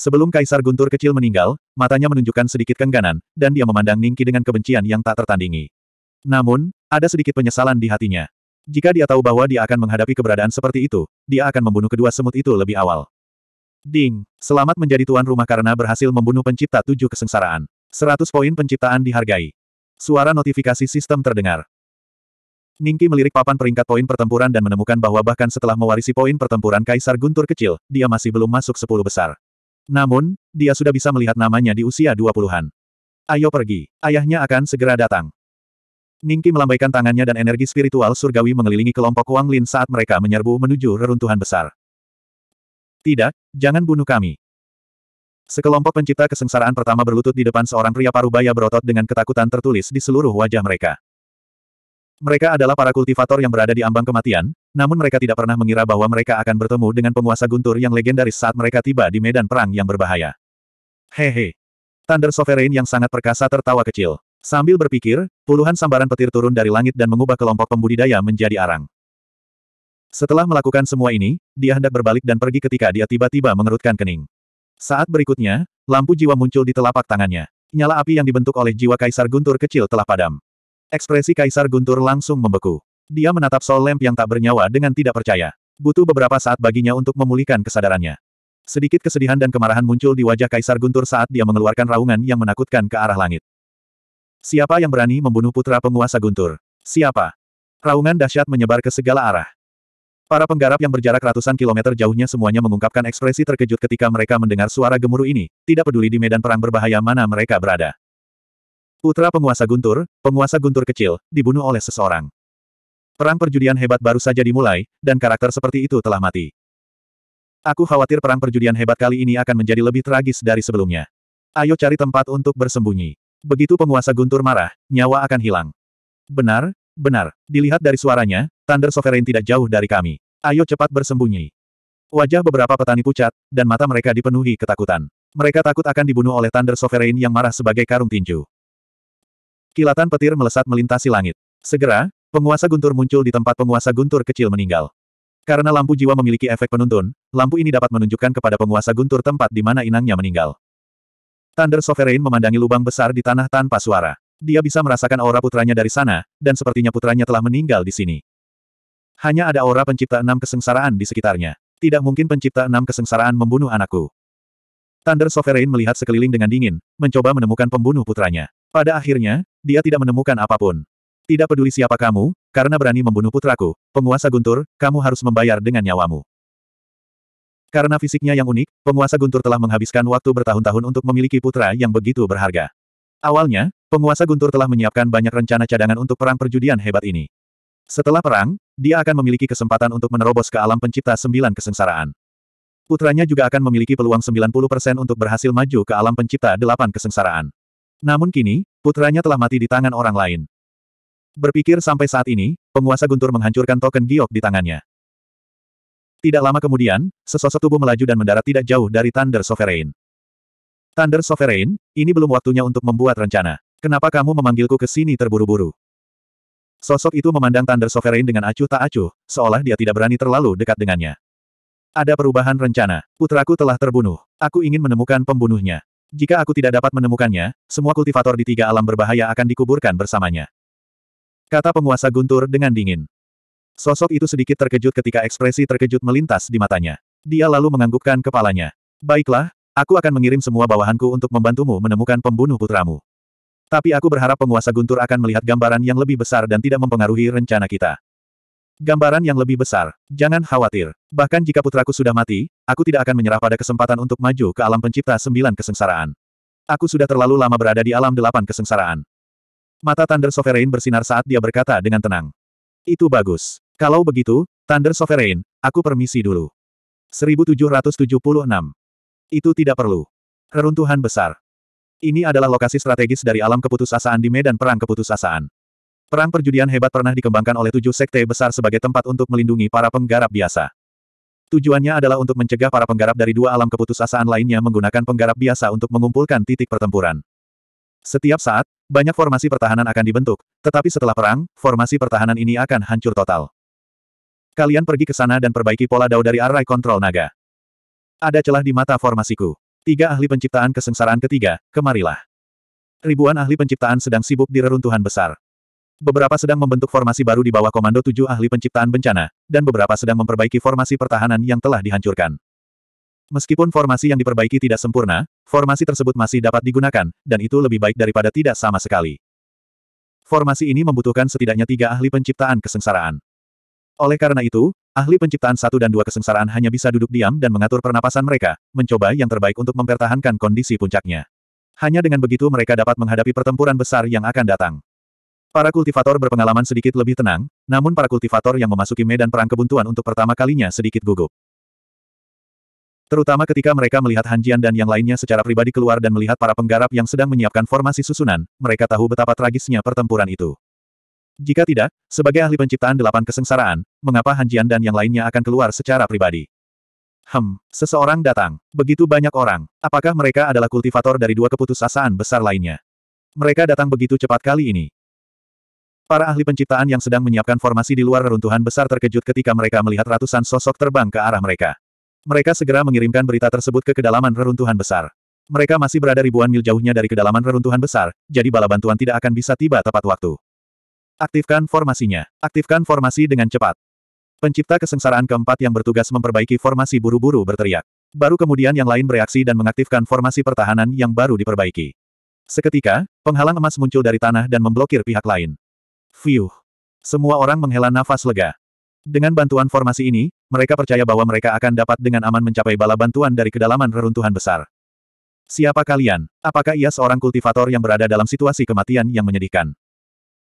Sebelum Kaisar Guntur kecil meninggal, matanya menunjukkan sedikit kengganan, dan dia memandang Ningki dengan kebencian yang tak tertandingi. Namun, ada sedikit penyesalan di hatinya. Jika dia tahu bahwa dia akan menghadapi keberadaan seperti itu, dia akan membunuh kedua semut itu lebih awal. Ding, selamat menjadi tuan rumah karena berhasil membunuh pencipta tujuh kesengsaraan. 100 poin penciptaan dihargai. Suara notifikasi sistem terdengar. Ningki melirik papan peringkat poin pertempuran dan menemukan bahwa bahkan setelah mewarisi poin pertempuran Kaisar Guntur kecil, dia masih belum masuk sepuluh besar. Namun, dia sudah bisa melihat namanya di usia dua puluhan. Ayo pergi, ayahnya akan segera datang. Ningki melambaikan tangannya dan energi spiritual surgawi mengelilingi kelompok Wang Lin saat mereka menyerbu menuju reruntuhan besar. Tidak, jangan bunuh kami. Sekelompok pencipta kesengsaraan pertama berlutut di depan seorang pria parubaya berotot dengan ketakutan tertulis di seluruh wajah mereka. Mereka adalah para kultivator yang berada di ambang kematian, namun mereka tidak pernah mengira bahwa mereka akan bertemu dengan penguasa guntur yang legendaris saat mereka tiba di medan perang yang berbahaya. Hehe. Thunder Sovereign yang sangat perkasa tertawa kecil. Sambil berpikir, puluhan sambaran petir turun dari langit dan mengubah kelompok pembudidaya menjadi arang. Setelah melakukan semua ini, dia hendak berbalik dan pergi ketika dia tiba-tiba mengerutkan kening. Saat berikutnya, lampu jiwa muncul di telapak tangannya. Nyala api yang dibentuk oleh jiwa Kaisar Guntur kecil telah padam. Ekspresi Kaisar Guntur langsung membeku. Dia menatap sol lamp yang tak bernyawa dengan tidak percaya. Butuh beberapa saat baginya untuk memulihkan kesadarannya. Sedikit kesedihan dan kemarahan muncul di wajah Kaisar Guntur saat dia mengeluarkan raungan yang menakutkan ke arah langit. Siapa yang berani membunuh putra penguasa Guntur? Siapa? Raungan dahsyat menyebar ke segala arah. Para penggarap yang berjarak ratusan kilometer jauhnya semuanya mengungkapkan ekspresi terkejut ketika mereka mendengar suara gemuruh ini, tidak peduli di medan perang berbahaya mana mereka berada. Putra penguasa Guntur, penguasa Guntur kecil, dibunuh oleh seseorang. Perang perjudian hebat baru saja dimulai, dan karakter seperti itu telah mati. Aku khawatir perang perjudian hebat kali ini akan menjadi lebih tragis dari sebelumnya. Ayo cari tempat untuk bersembunyi. Begitu penguasa guntur marah, nyawa akan hilang. Benar, benar. Dilihat dari suaranya, Thunder Sovereign tidak jauh dari kami. Ayo cepat bersembunyi. Wajah beberapa petani pucat, dan mata mereka dipenuhi ketakutan. Mereka takut akan dibunuh oleh Thunder Sovereign yang marah sebagai karung tinju. Kilatan petir melesat melintasi langit. Segera, penguasa guntur muncul di tempat penguasa guntur kecil meninggal. Karena lampu jiwa memiliki efek penuntun, lampu ini dapat menunjukkan kepada penguasa guntur tempat di mana inangnya meninggal. Thunder Sovereign memandangi lubang besar di tanah tanpa suara. Dia bisa merasakan aura putranya dari sana, dan sepertinya putranya telah meninggal di sini. Hanya ada aura pencipta enam kesengsaraan di sekitarnya. Tidak mungkin pencipta enam kesengsaraan membunuh anakku. Thunder Sovereign melihat sekeliling dengan dingin, mencoba menemukan pembunuh putranya. Pada akhirnya, dia tidak menemukan apapun. Tidak peduli siapa kamu, karena berani membunuh putraku, penguasa guntur, kamu harus membayar dengan nyawamu. Karena fisiknya yang unik, penguasa Guntur telah menghabiskan waktu bertahun-tahun untuk memiliki putra yang begitu berharga. Awalnya, penguasa Guntur telah menyiapkan banyak rencana cadangan untuk perang perjudian hebat ini. Setelah perang, dia akan memiliki kesempatan untuk menerobos ke alam pencipta sembilan kesengsaraan. Putranya juga akan memiliki peluang 90% untuk berhasil maju ke alam pencipta delapan kesengsaraan. Namun kini, putranya telah mati di tangan orang lain. Berpikir sampai saat ini, penguasa Guntur menghancurkan token giok di tangannya. Tidak lama kemudian, sesosok tubuh melaju dan mendarat tidak jauh dari Thunder Sovereign. Thunder Sovereign, ini belum waktunya untuk membuat rencana. Kenapa kamu memanggilku ke sini terburu-buru? Sosok itu memandang Thunder Sovereign dengan acuh tak acuh, seolah dia tidak berani terlalu dekat dengannya. Ada perubahan rencana. Putraku telah terbunuh. Aku ingin menemukan pembunuhnya. Jika aku tidak dapat menemukannya, semua kultivator di tiga alam berbahaya akan dikuburkan bersamanya. Kata penguasa Guntur dengan dingin. Sosok itu sedikit terkejut ketika ekspresi terkejut melintas di matanya. Dia lalu menganggukkan kepalanya. Baiklah, aku akan mengirim semua bawahanku untuk membantumu menemukan pembunuh putramu. Tapi aku berharap penguasa Guntur akan melihat gambaran yang lebih besar dan tidak mempengaruhi rencana kita. Gambaran yang lebih besar. Jangan khawatir. Bahkan jika putraku sudah mati, aku tidak akan menyerah pada kesempatan untuk maju ke alam pencipta sembilan kesengsaraan. Aku sudah terlalu lama berada di alam delapan kesengsaraan. Mata Thunder Sovereign bersinar saat dia berkata dengan tenang. Itu bagus. Kalau begitu, Thunder Sovereign, aku permisi dulu. 1776. Itu tidak perlu. Reruntuhan besar. Ini adalah lokasi strategis dari alam keputusasaan di medan perang keputusasaan. Perang perjudian hebat pernah dikembangkan oleh tujuh sekte besar sebagai tempat untuk melindungi para penggarap biasa. Tujuannya adalah untuk mencegah para penggarap dari dua alam keputusasaan lainnya menggunakan penggarap biasa untuk mengumpulkan titik pertempuran. Setiap saat, banyak formasi pertahanan akan dibentuk, tetapi setelah perang, formasi pertahanan ini akan hancur total. Kalian pergi ke sana dan perbaiki pola dao dari arai kontrol naga. Ada celah di mata formasiku. Tiga ahli penciptaan kesengsaraan ketiga, kemarilah. Ribuan ahli penciptaan sedang sibuk di reruntuhan besar. Beberapa sedang membentuk formasi baru di bawah komando tujuh ahli penciptaan bencana, dan beberapa sedang memperbaiki formasi pertahanan yang telah dihancurkan. Meskipun formasi yang diperbaiki tidak sempurna, formasi tersebut masih dapat digunakan, dan itu lebih baik daripada tidak sama sekali. Formasi ini membutuhkan setidaknya tiga ahli penciptaan kesengsaraan. Oleh karena itu, ahli penciptaan satu dan dua kesengsaraan hanya bisa duduk diam dan mengatur pernapasan mereka, mencoba yang terbaik untuk mempertahankan kondisi puncaknya. Hanya dengan begitu mereka dapat menghadapi pertempuran besar yang akan datang. Para kultivator berpengalaman sedikit lebih tenang, namun para kultivator yang memasuki medan perang kebuntuan untuk pertama kalinya sedikit gugup. Terutama ketika mereka melihat Hanjian dan yang lainnya secara pribadi keluar dan melihat para penggarap yang sedang menyiapkan formasi susunan, mereka tahu betapa tragisnya pertempuran itu. Jika tidak, sebagai ahli penciptaan delapan kesengsaraan, mengapa Hanjian dan yang lainnya akan keluar secara pribadi? Hem, seseorang datang. Begitu banyak orang. Apakah mereka adalah kultivator dari dua keputusasaan besar lainnya? Mereka datang begitu cepat kali ini. Para ahli penciptaan yang sedang menyiapkan formasi di luar reruntuhan besar terkejut ketika mereka melihat ratusan sosok terbang ke arah mereka. Mereka segera mengirimkan berita tersebut ke kedalaman reruntuhan besar. Mereka masih berada ribuan mil jauhnya dari kedalaman reruntuhan besar, jadi bala bantuan tidak akan bisa tiba tepat waktu. Aktifkan formasinya. Aktifkan formasi dengan cepat. Pencipta kesengsaraan keempat yang bertugas memperbaiki formasi buru-buru berteriak. Baru kemudian yang lain bereaksi dan mengaktifkan formasi pertahanan yang baru diperbaiki. Seketika, penghalang emas muncul dari tanah dan memblokir pihak lain. Fiuh. Semua orang menghela nafas lega. Dengan bantuan formasi ini, mereka percaya bahwa mereka akan dapat dengan aman mencapai bala bantuan dari kedalaman reruntuhan besar. Siapa kalian? Apakah ia seorang kultivator yang berada dalam situasi kematian yang menyedihkan?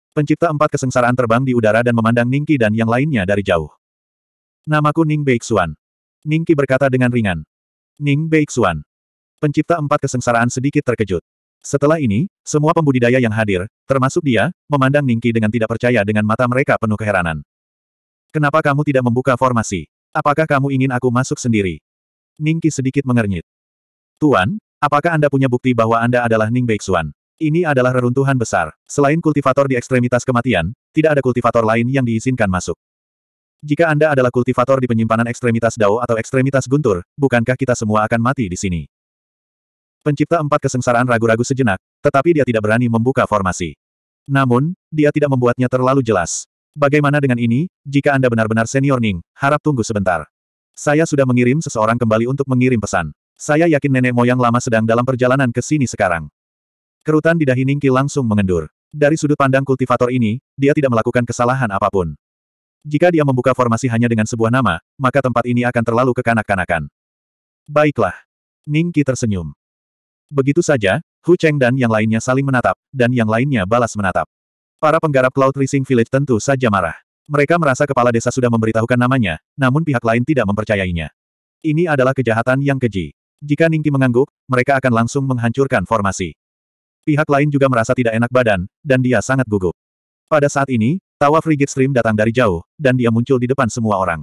Pencipta empat kesengsaraan terbang di udara dan memandang Ningki dan yang lainnya dari jauh. Namaku Ning Beixuan. Ningki berkata dengan ringan. Ning Beixuan. Pencipta empat kesengsaraan sedikit terkejut. Setelah ini, semua pembudidaya yang hadir, termasuk dia, memandang Ningki dengan tidak percaya dengan mata mereka penuh keheranan. Kenapa kamu tidak membuka formasi? Apakah kamu ingin aku masuk sendiri? Ningki sedikit mengernyit. Tuan, apakah Anda punya bukti bahwa Anda adalah Ning Beixuan? Ini adalah reruntuhan besar. Selain kultivator di ekstremitas kematian, tidak ada kultivator lain yang diizinkan masuk. Jika Anda adalah kultivator di penyimpanan ekstremitas dao atau ekstremitas guntur, bukankah kita semua akan mati di sini? Pencipta empat kesengsaraan ragu-ragu sejenak, tetapi dia tidak berani membuka formasi. Namun, dia tidak membuatnya terlalu jelas. Bagaimana dengan ini, jika Anda benar-benar senior Ning, harap tunggu sebentar. Saya sudah mengirim seseorang kembali untuk mengirim pesan. Saya yakin nenek moyang lama sedang dalam perjalanan ke sini sekarang. Kerutan di dahi Ningki langsung mengendur. Dari sudut pandang kultivator ini, dia tidak melakukan kesalahan apapun. Jika dia membuka formasi hanya dengan sebuah nama, maka tempat ini akan terlalu kekanak-kanakan. Baiklah. Ningki tersenyum. Begitu saja, Hu Cheng dan yang lainnya saling menatap, dan yang lainnya balas menatap. Para penggarap Cloud Rising Village tentu saja marah. Mereka merasa kepala desa sudah memberitahukan namanya, namun pihak lain tidak mempercayainya. Ini adalah kejahatan yang keji. Jika Ningki mengangguk, mereka akan langsung menghancurkan formasi pihak lain juga merasa tidak enak badan, dan dia sangat gugup. Pada saat ini, tawa Frigid Stream datang dari jauh, dan dia muncul di depan semua orang.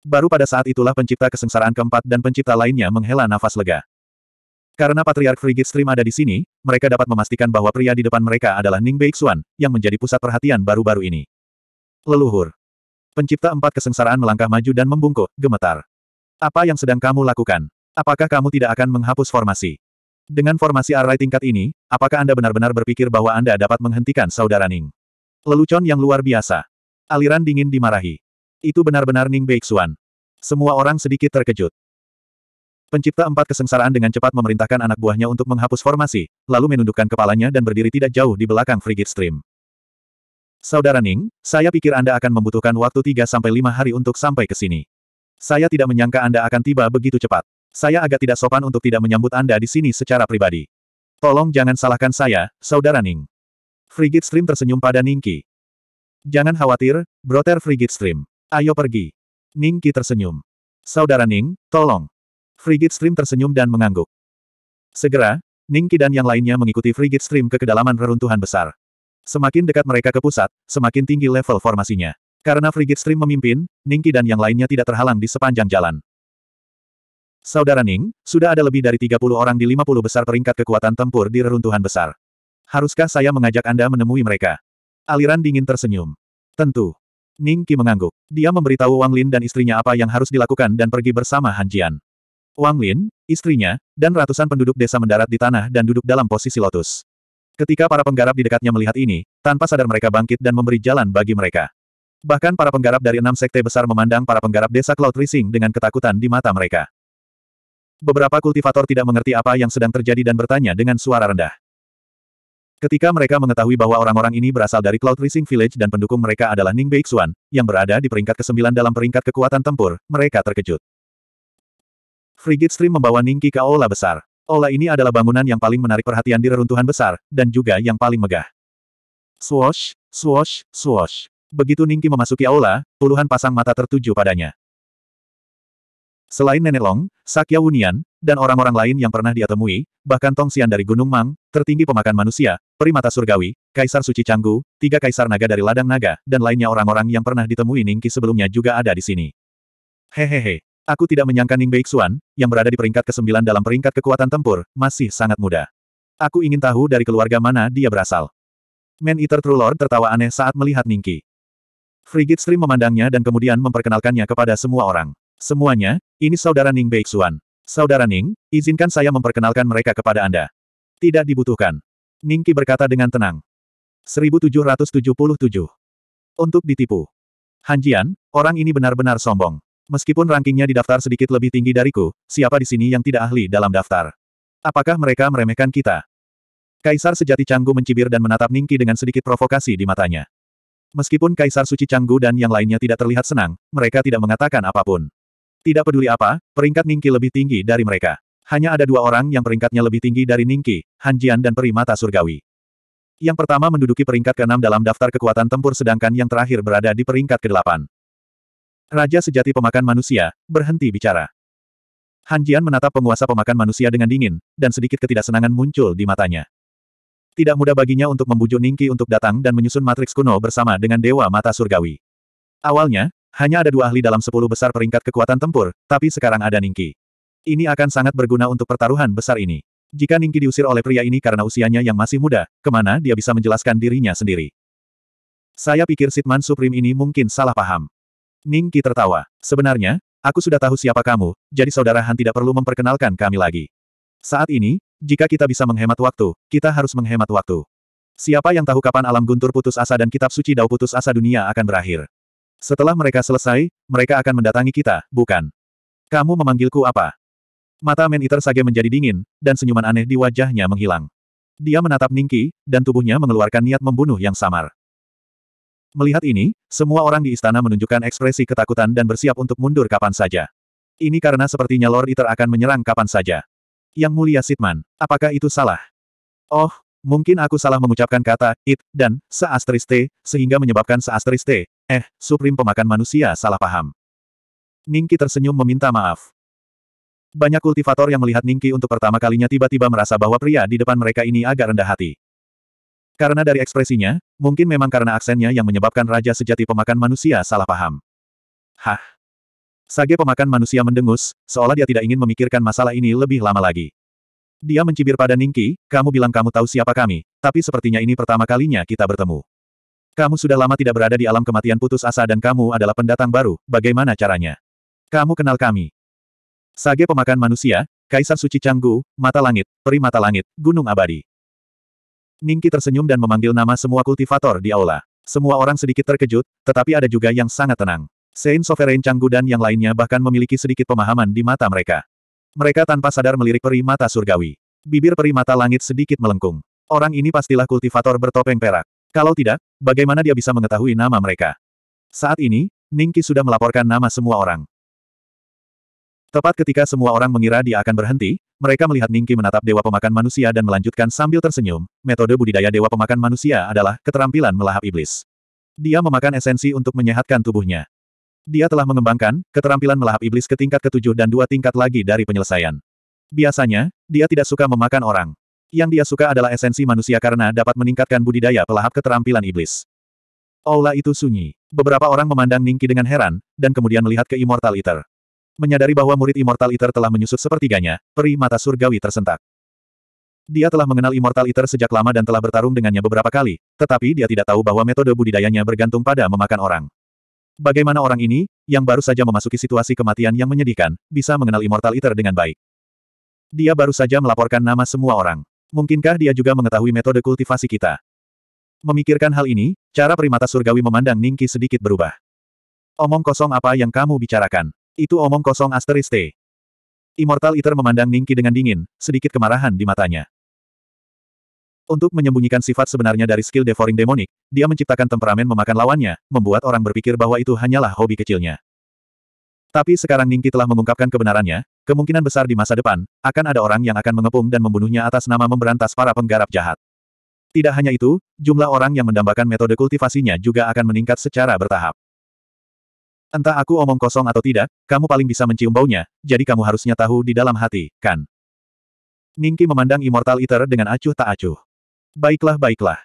Baru pada saat itulah pencipta kesengsaraan keempat dan pencipta lainnya menghela nafas lega. Karena Patriark Frigid Stream ada di sini, mereka dapat memastikan bahwa pria di depan mereka adalah Ning Beixuan, yang menjadi pusat perhatian baru-baru ini. Leluhur. Pencipta empat kesengsaraan melangkah maju dan membungkuk, gemetar. Apa yang sedang kamu lakukan? Apakah kamu tidak akan menghapus formasi? Dengan formasi array tingkat ini, apakah Anda benar-benar berpikir bahwa Anda dapat menghentikan saudara Ning? Lelucon yang luar biasa. Aliran dingin dimarahi. Itu benar-benar Ning Beixuan. Semua orang sedikit terkejut. Pencipta empat kesengsaraan dengan cepat memerintahkan anak buahnya untuk menghapus formasi, lalu menundukkan kepalanya dan berdiri tidak jauh di belakang frigate stream. Saudara Ning, saya pikir Anda akan membutuhkan waktu 3-5 hari untuk sampai ke sini. Saya tidak menyangka Anda akan tiba begitu cepat. Saya agak tidak sopan untuk tidak menyambut Anda di sini secara pribadi. Tolong jangan salahkan saya, Saudara Ning. Frigid Stream tersenyum pada Ningki. Jangan khawatir, Brother Frigid Stream. Ayo pergi. Ningki tersenyum. Saudara Ning, tolong. Frigid Stream tersenyum dan mengangguk. Segera, Ningki dan yang lainnya mengikuti Frigid Stream ke kedalaman reruntuhan besar. Semakin dekat mereka ke pusat, semakin tinggi level formasinya. Karena Frigid Stream memimpin, Ningki dan yang lainnya tidak terhalang di sepanjang jalan. Saudara Ning, sudah ada lebih dari 30 orang di 50 besar peringkat kekuatan tempur di reruntuhan besar. Haruskah saya mengajak Anda menemui mereka? Aliran dingin tersenyum. Tentu. Ning Qi mengangguk. Dia memberitahu Wang Lin dan istrinya apa yang harus dilakukan dan pergi bersama Han Jian. Wang Lin, istrinya, dan ratusan penduduk desa mendarat di tanah dan duduk dalam posisi lotus. Ketika para penggarap di dekatnya melihat ini, tanpa sadar mereka bangkit dan memberi jalan bagi mereka. Bahkan para penggarap dari enam sekte besar memandang para penggarap desa Cloud Rising dengan ketakutan di mata mereka. Beberapa kultivator tidak mengerti apa yang sedang terjadi dan bertanya dengan suara rendah. Ketika mereka mengetahui bahwa orang-orang ini berasal dari Cloud Rising Village dan pendukung mereka adalah Ning Beixuan, yang berada di peringkat ke-9 dalam peringkat kekuatan tempur, mereka terkejut. Frigate Stream membawa Ning Qi ke Aula besar. Aula ini adalah bangunan yang paling menarik perhatian di reruntuhan besar, dan juga yang paling megah. Swoosh, swoosh, swoosh. Begitu Ning Qi memasuki aula, puluhan pasang mata tertuju padanya. Selain Nenek Long, Sakya Wunian, dan orang-orang lain yang pernah dia temui, bahkan Tong Xian dari Gunung Mang, tertinggi pemakan manusia, primata surgawi, Kaisar Suci Canggu, tiga Kaisar Naga dari Ladang Naga, dan lainnya orang-orang yang pernah ditemui Ningki sebelumnya juga ada di sini. Hehehe, aku tidak menyangka Ning Beixuan, yang berada di peringkat ke-9 dalam peringkat kekuatan tempur, masih sangat muda. Aku ingin tahu dari keluarga mana dia berasal. Man Eater True Lord tertawa aneh saat melihat Ningki. Frigid Stream memandangnya dan kemudian memperkenalkannya kepada semua orang. Semuanya, ini saudara Ning Beixuan. Saudara Ning, izinkan saya memperkenalkan mereka kepada Anda. Tidak dibutuhkan. Ning Qi berkata dengan tenang. 1777. Untuk ditipu. Hanjian, orang ini benar-benar sombong. Meskipun rankingnya di daftar sedikit lebih tinggi dariku, siapa di sini yang tidak ahli dalam daftar? Apakah mereka meremehkan kita? Kaisar sejati Canggu mencibir dan menatap Ningki dengan sedikit provokasi di matanya. Meskipun Kaisar Suci Canggu dan yang lainnya tidak terlihat senang, mereka tidak mengatakan apapun. Tidak peduli apa, peringkat Ningki lebih tinggi dari mereka. Hanya ada dua orang yang peringkatnya lebih tinggi dari Ningki, Hanjian dan Peri Mata Surgawi. Yang pertama menduduki peringkat ke-6 dalam daftar kekuatan tempur sedangkan yang terakhir berada di peringkat ke-8. Raja sejati pemakan manusia, berhenti bicara. Hanjian menatap penguasa pemakan manusia dengan dingin, dan sedikit ketidaksenangan muncul di matanya. Tidak mudah baginya untuk membujuk Ningki untuk datang dan menyusun matriks kuno bersama dengan Dewa Mata Surgawi. Awalnya, hanya ada dua ahli dalam sepuluh besar peringkat kekuatan tempur, tapi sekarang ada Ningki. Ini akan sangat berguna untuk pertaruhan besar ini. Jika Ningki diusir oleh pria ini karena usianya yang masih muda, kemana dia bisa menjelaskan dirinya sendiri? Saya pikir Sitman Supreme ini mungkin salah paham. Ningki tertawa. Sebenarnya, aku sudah tahu siapa kamu, jadi saudara Han tidak perlu memperkenalkan kami lagi. Saat ini, jika kita bisa menghemat waktu, kita harus menghemat waktu. Siapa yang tahu kapan alam guntur putus asa dan kitab suci dao putus asa dunia akan berakhir? Setelah mereka selesai, mereka akan mendatangi kita, bukan? Kamu memanggilku apa? Mata Man Eater Sage menjadi dingin, dan senyuman aneh di wajahnya menghilang. Dia menatap Ningki, dan tubuhnya mengeluarkan niat membunuh yang samar. Melihat ini, semua orang di istana menunjukkan ekspresi ketakutan dan bersiap untuk mundur kapan saja. Ini karena sepertinya Lord Eater akan menyerang kapan saja. Yang mulia Sitman, apakah itu salah? Oh, mungkin aku salah mengucapkan kata, it, dan, asteris T, sehingga menyebabkan asteris T, Eh, Supreme pemakan manusia salah paham. Ningki tersenyum meminta maaf. Banyak kultivator yang melihat Ningki untuk pertama kalinya tiba-tiba merasa bahwa pria di depan mereka ini agak rendah hati. Karena dari ekspresinya, mungkin memang karena aksennya yang menyebabkan raja sejati pemakan manusia salah paham. Hah. Sage pemakan manusia mendengus, seolah dia tidak ingin memikirkan masalah ini lebih lama lagi. Dia mencibir pada Ningki, kamu bilang kamu tahu siapa kami, tapi sepertinya ini pertama kalinya kita bertemu. Kamu sudah lama tidak berada di alam kematian putus asa dan kamu adalah pendatang baru, bagaimana caranya? Kamu kenal kami. Sage pemakan manusia, Kaisar Suci Canggu, Mata Langit, Peri Mata Langit, Gunung Abadi. Ningki tersenyum dan memanggil nama semua kultivator di aula. Semua orang sedikit terkejut, tetapi ada juga yang sangat tenang. Sein Sovereign Canggu dan yang lainnya bahkan memiliki sedikit pemahaman di mata mereka. Mereka tanpa sadar melirik peri mata surgawi. Bibir peri mata langit sedikit melengkung. Orang ini pastilah kultivator bertopeng perak. Kalau tidak, bagaimana dia bisa mengetahui nama mereka? Saat ini, Ningki sudah melaporkan nama semua orang. Tepat ketika semua orang mengira dia akan berhenti, mereka melihat Ningki menatap Dewa Pemakan Manusia dan melanjutkan sambil tersenyum, metode budidaya Dewa Pemakan Manusia adalah keterampilan melahap iblis. Dia memakan esensi untuk menyehatkan tubuhnya. Dia telah mengembangkan keterampilan melahap iblis ke tingkat ketujuh dan dua tingkat lagi dari penyelesaian. Biasanya, dia tidak suka memakan orang. Yang dia suka adalah esensi manusia karena dapat meningkatkan budidaya pelahap keterampilan iblis. Aula itu sunyi. Beberapa orang memandang Ningki dengan heran, dan kemudian melihat ke Immortal Eater. Menyadari bahwa murid Immortal Eater telah menyusut sepertiganya, peri mata surgawi tersentak. Dia telah mengenal Immortal Eater sejak lama dan telah bertarung dengannya beberapa kali, tetapi dia tidak tahu bahwa metode budidayanya bergantung pada memakan orang. Bagaimana orang ini, yang baru saja memasuki situasi kematian yang menyedihkan, bisa mengenal Immortal Eater dengan baik. Dia baru saja melaporkan nama semua orang. Mungkinkah dia juga mengetahui metode kultivasi kita? Memikirkan hal ini, cara primata surgawi memandang Ningki sedikit berubah. Omong kosong apa yang kamu bicarakan? Itu omong kosong asteriste. Immortal Eater memandang Ningki dengan dingin, sedikit kemarahan di matanya. Untuk menyembunyikan sifat sebenarnya dari skill devouring demonic, dia menciptakan temperamen memakan lawannya, membuat orang berpikir bahwa itu hanyalah hobi kecilnya. Tapi sekarang Ningki telah mengungkapkan kebenarannya, kemungkinan besar di masa depan, akan ada orang yang akan mengepung dan membunuhnya atas nama memberantas para penggarap jahat. Tidak hanya itu, jumlah orang yang mendambakan metode kultivasinya juga akan meningkat secara bertahap. Entah aku omong kosong atau tidak, kamu paling bisa mencium baunya, jadi kamu harusnya tahu di dalam hati, kan? Ningki memandang Immortal Eater dengan acuh tak acuh. Baiklah baiklah.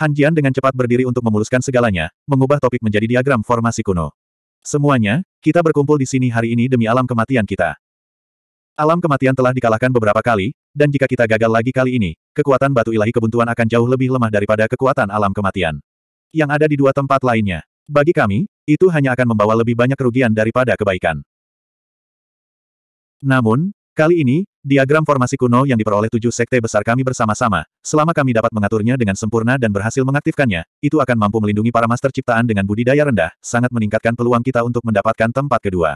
Han Jian dengan cepat berdiri untuk memuluskan segalanya, mengubah topik menjadi diagram formasi kuno. Semuanya, kita berkumpul di sini hari ini demi alam kematian kita. Alam kematian telah dikalahkan beberapa kali, dan jika kita gagal lagi kali ini, kekuatan batu ilahi kebuntuan akan jauh lebih lemah daripada kekuatan alam kematian. Yang ada di dua tempat lainnya. Bagi kami, itu hanya akan membawa lebih banyak kerugian daripada kebaikan. Namun, Kali ini, diagram formasi kuno yang diperoleh tujuh sekte besar kami bersama-sama, selama kami dapat mengaturnya dengan sempurna dan berhasil mengaktifkannya, itu akan mampu melindungi para master ciptaan dengan budidaya rendah, sangat meningkatkan peluang kita untuk mendapatkan tempat kedua.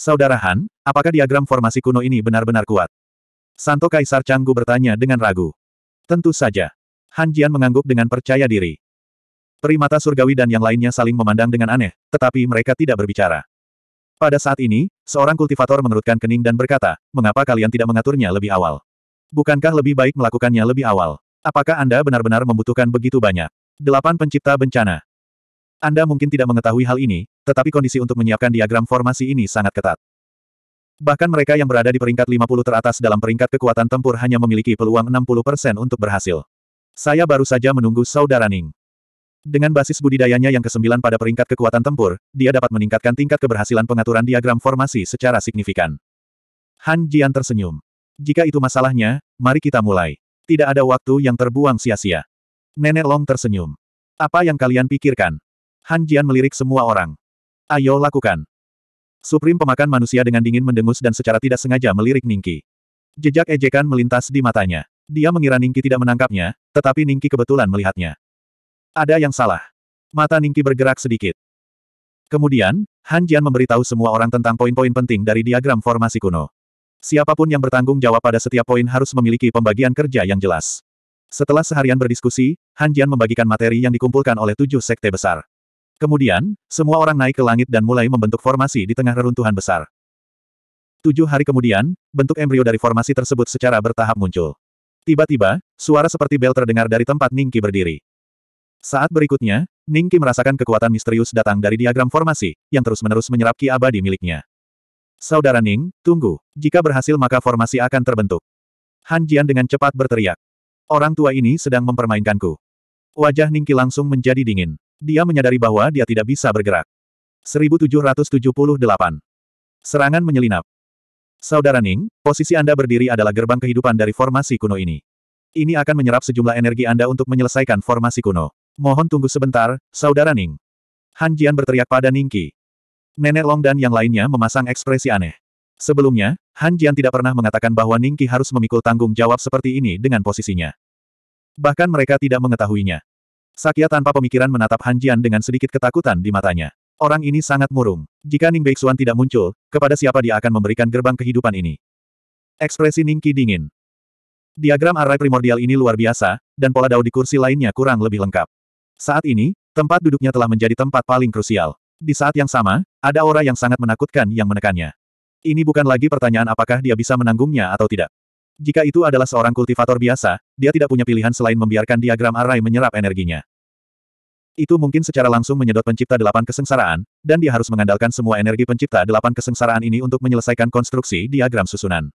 Saudara Han, apakah diagram formasi kuno ini benar-benar kuat? Santo Kaisar Canggu bertanya dengan ragu. Tentu saja. Han Jian mengangguk dengan percaya diri. Primata surgawi dan yang lainnya saling memandang dengan aneh, tetapi mereka tidak berbicara. Pada saat ini, seorang kultivator mengerutkan kening dan berkata, mengapa kalian tidak mengaturnya lebih awal? Bukankah lebih baik melakukannya lebih awal? Apakah Anda benar-benar membutuhkan begitu banyak? Delapan pencipta bencana. Anda mungkin tidak mengetahui hal ini, tetapi kondisi untuk menyiapkan diagram formasi ini sangat ketat. Bahkan mereka yang berada di peringkat 50 teratas dalam peringkat kekuatan tempur hanya memiliki peluang 60% untuk berhasil. Saya baru saja menunggu Saudara Ning. Dengan basis budidayanya yang kesembilan pada peringkat kekuatan tempur, dia dapat meningkatkan tingkat keberhasilan pengaturan diagram formasi secara signifikan. Han Jian tersenyum. Jika itu masalahnya, mari kita mulai. Tidak ada waktu yang terbuang sia-sia. Nenek Long tersenyum. Apa yang kalian pikirkan? Han Jian melirik semua orang. Ayo lakukan. Supreme pemakan manusia dengan dingin mendengus dan secara tidak sengaja melirik Ningki. Jejak ejekan melintas di matanya. Dia mengira Ningki tidak menangkapnya, tetapi Ningki kebetulan melihatnya. Ada yang salah. Mata Ningki bergerak sedikit. Kemudian, Han Jian memberitahu semua orang tentang poin-poin penting dari diagram formasi kuno. Siapapun yang bertanggung jawab pada setiap poin harus memiliki pembagian kerja yang jelas. Setelah seharian berdiskusi, Han Jian membagikan materi yang dikumpulkan oleh tujuh sekte besar. Kemudian, semua orang naik ke langit dan mulai membentuk formasi di tengah reruntuhan besar. Tujuh hari kemudian, bentuk embrio dari formasi tersebut secara bertahap muncul. Tiba-tiba, suara seperti bel terdengar dari tempat Ningki berdiri. Saat berikutnya, Ning Qi merasakan kekuatan misterius datang dari diagram formasi, yang terus-menerus menyerap Ki abadi miliknya. Saudara Ning, tunggu. Jika berhasil maka formasi akan terbentuk. Han Jian dengan cepat berteriak. Orang tua ini sedang mempermainkanku. Wajah Ning Qi langsung menjadi dingin. Dia menyadari bahwa dia tidak bisa bergerak. 1778. Serangan menyelinap. Saudara Ning, posisi Anda berdiri adalah gerbang kehidupan dari formasi kuno ini. Ini akan menyerap sejumlah energi Anda untuk menyelesaikan formasi kuno. Mohon tunggu sebentar, Saudara Ning. Han Jian berteriak pada Ningki. Nenek Long dan yang lainnya memasang ekspresi aneh. Sebelumnya, Han Jian tidak pernah mengatakan bahwa Ningki harus memikul tanggung jawab seperti ini dengan posisinya. Bahkan mereka tidak mengetahuinya. Sakya tanpa pemikiran menatap Han Jian dengan sedikit ketakutan di matanya. Orang ini sangat murung. Jika Ning Beixuan tidak muncul, kepada siapa dia akan memberikan gerbang kehidupan ini? Ekspresi Ningki dingin. Diagram arai primordial ini luar biasa, dan pola dao di kursi lainnya kurang lebih lengkap. Saat ini, tempat duduknya telah menjadi tempat paling krusial. Di saat yang sama, ada aura yang sangat menakutkan yang menekannya. Ini bukan lagi pertanyaan apakah dia bisa menanggungnya atau tidak. Jika itu adalah seorang kultivator biasa, dia tidak punya pilihan selain membiarkan diagram array menyerap energinya. Itu mungkin secara langsung menyedot pencipta delapan kesengsaraan, dan dia harus mengandalkan semua energi pencipta delapan kesengsaraan ini untuk menyelesaikan konstruksi diagram susunan.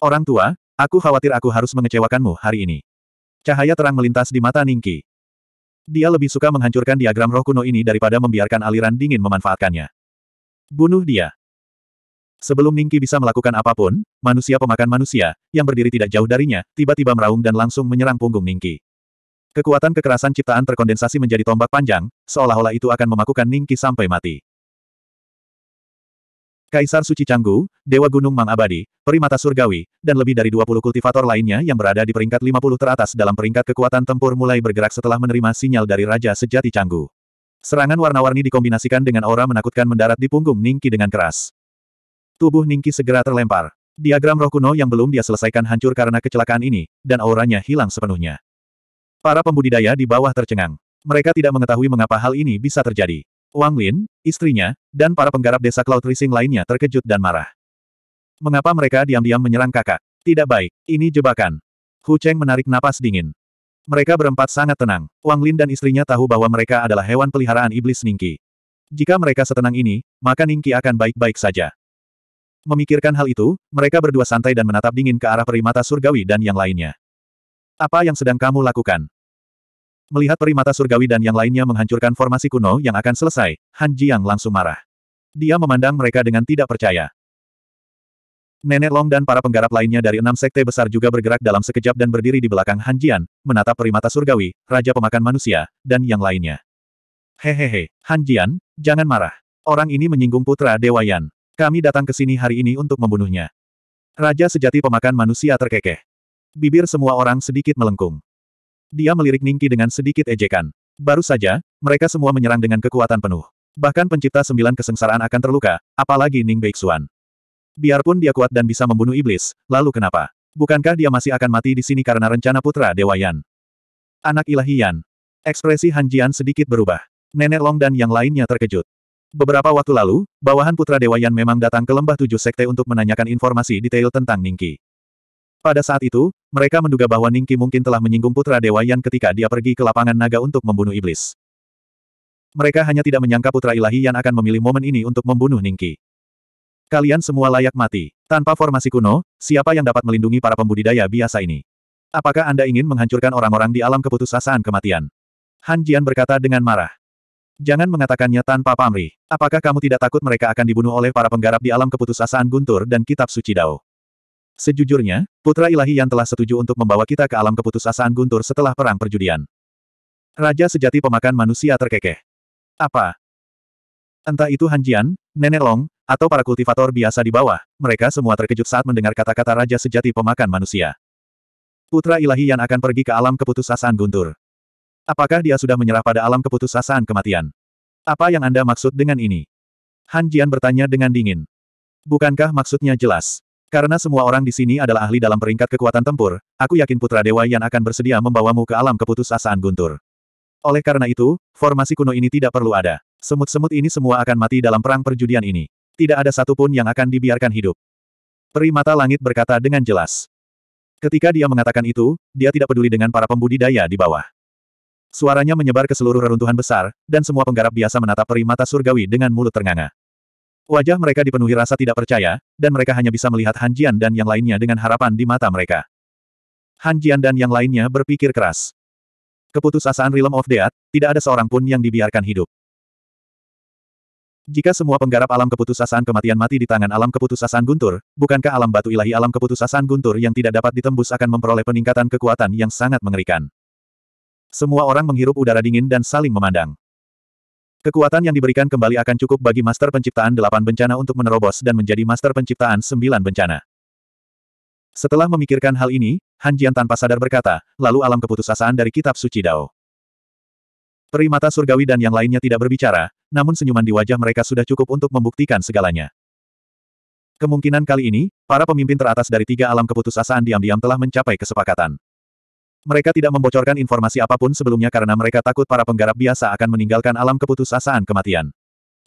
Orang tua, aku khawatir aku harus mengecewakanmu hari ini. Cahaya terang melintas di mata Ningki. Dia lebih suka menghancurkan diagram roh kuno ini daripada membiarkan aliran dingin memanfaatkannya. Bunuh dia. Sebelum Ningki bisa melakukan apapun, manusia pemakan manusia, yang berdiri tidak jauh darinya, tiba-tiba meraung dan langsung menyerang punggung Ningki. Kekuatan kekerasan ciptaan terkondensasi menjadi tombak panjang, seolah-olah itu akan memakukan Ningki sampai mati. Kaisar Suci Canggu, Dewa Gunung Mang Abadi, Primata Surgawi, dan lebih dari 20 kultivator lainnya yang berada di peringkat 50 teratas dalam peringkat kekuatan tempur mulai bergerak setelah menerima sinyal dari Raja Sejati Canggu. Serangan warna-warni dikombinasikan dengan aura menakutkan mendarat di punggung Ningki dengan keras. Tubuh Ningki segera terlempar. Diagram roh kuno yang belum dia selesaikan hancur karena kecelakaan ini, dan auranya hilang sepenuhnya. Para pembudidaya di bawah tercengang. Mereka tidak mengetahui mengapa hal ini bisa terjadi. Wang Lin, istrinya, dan para penggarap desa Cloud Rising lainnya terkejut dan marah. Mengapa mereka diam-diam menyerang kakak? Tidak baik, ini jebakan. Hu Cheng menarik napas dingin. Mereka berempat sangat tenang. Wang Lin dan istrinya tahu bahwa mereka adalah hewan peliharaan iblis Ningki. Jika mereka setenang ini, maka Ningki akan baik-baik saja. Memikirkan hal itu, mereka berdua santai dan menatap dingin ke arah perimata surgawi dan yang lainnya. Apa yang sedang kamu lakukan? Melihat peri mata surgawi dan yang lainnya menghancurkan formasi kuno yang akan selesai, Han Jiang langsung marah. Dia memandang mereka dengan tidak percaya. Nenek Long dan para penggarap lainnya dari enam sekte besar juga bergerak dalam sekejap dan berdiri di belakang Han Jian, menatap peri mata surgawi, raja pemakan manusia, dan yang lainnya. Hehehe, Han Jian, jangan marah. Orang ini menyinggung putra Dewa Yan. Kami datang ke sini hari ini untuk membunuhnya. Raja sejati pemakan manusia terkekeh. Bibir semua orang sedikit melengkung dia melirik Ningki dengan sedikit ejekan. Baru saja, mereka semua menyerang dengan kekuatan penuh. Bahkan pencipta sembilan kesengsaraan akan terluka, apalagi Ning Beixuan. Biarpun dia kuat dan bisa membunuh iblis, lalu kenapa? Bukankah dia masih akan mati di sini karena rencana putra Dewa Yan? Anak ilahi Yan. Ekspresi Han Jian sedikit berubah. Nenek Long dan yang lainnya terkejut. Beberapa waktu lalu, bawahan putra Dewa Yan memang datang ke lembah tujuh sekte untuk menanyakan informasi detail tentang Ningki. Pada saat itu, mereka menduga bahwa Ningki mungkin telah menyinggung Putra Dewa Yan ketika dia pergi ke lapangan naga untuk membunuh iblis. Mereka hanya tidak menyangka Putra Ilahi Yan akan memilih momen ini untuk membunuh Ningki. Kalian semua layak mati. Tanpa formasi kuno, siapa yang dapat melindungi para pembudidaya biasa ini? Apakah Anda ingin menghancurkan orang-orang di alam keputusasaan kematian? Han Jian berkata dengan marah. Jangan mengatakannya tanpa pamrih. Apakah kamu tidak takut mereka akan dibunuh oleh para penggarap di alam keputusasaan guntur dan kitab suci Dao? Sejujurnya, putra ilahi yang telah setuju untuk membawa kita ke alam keputusasaan guntur setelah perang perjudian. Raja sejati pemakan manusia terkekeh. Apa? Entah itu Hanjian, Nenek Long, atau para kultivator biasa di bawah, mereka semua terkejut saat mendengar kata-kata Raja Sejati Pemakan Manusia. Putra ilahi yang akan pergi ke alam keputusasaan guntur. Apakah dia sudah menyerah pada alam keputusasaan kematian? Apa yang Anda maksud dengan ini? Hanjian bertanya dengan dingin. Bukankah maksudnya jelas? Karena semua orang di sini adalah ahli dalam peringkat kekuatan tempur, aku yakin Putra Dewa yang akan bersedia membawamu ke alam keputusasaan guntur. Oleh karena itu, formasi kuno ini tidak perlu ada. Semut-semut ini semua akan mati dalam perang perjudian ini. Tidak ada satupun yang akan dibiarkan hidup. Peri Mata Langit berkata dengan jelas. Ketika dia mengatakan itu, dia tidak peduli dengan para pembudidaya di bawah. Suaranya menyebar ke seluruh reruntuhan besar, dan semua penggarap biasa menatap Mata surgawi dengan mulut ternganga. Wajah mereka dipenuhi rasa tidak percaya, dan mereka hanya bisa melihat Han Jian dan yang lainnya dengan harapan di mata mereka. Han Jian dan yang lainnya berpikir keras. Keputusasaan Realm of Death, tidak ada seorang pun yang dibiarkan hidup. Jika semua penggarap alam keputusasaan kematian mati di tangan alam keputusasaan guntur, bukankah alam batu ilahi alam keputusasaan guntur yang tidak dapat ditembus akan memperoleh peningkatan kekuatan yang sangat mengerikan? Semua orang menghirup udara dingin dan saling memandang. Kekuatan yang diberikan kembali akan cukup bagi Master Penciptaan delapan bencana untuk menerobos dan menjadi Master Penciptaan sembilan bencana. Setelah memikirkan hal ini, Han Jian tanpa sadar berkata, lalu alam keputusasaan dari kitab suci Dao. Primata surgawi dan yang lainnya tidak berbicara, namun senyuman di wajah mereka sudah cukup untuk membuktikan segalanya. Kemungkinan kali ini, para pemimpin teratas dari tiga alam keputusasaan diam-diam telah mencapai kesepakatan. Mereka tidak membocorkan informasi apapun sebelumnya karena mereka takut para penggarap biasa akan meninggalkan alam keputusasaan kematian.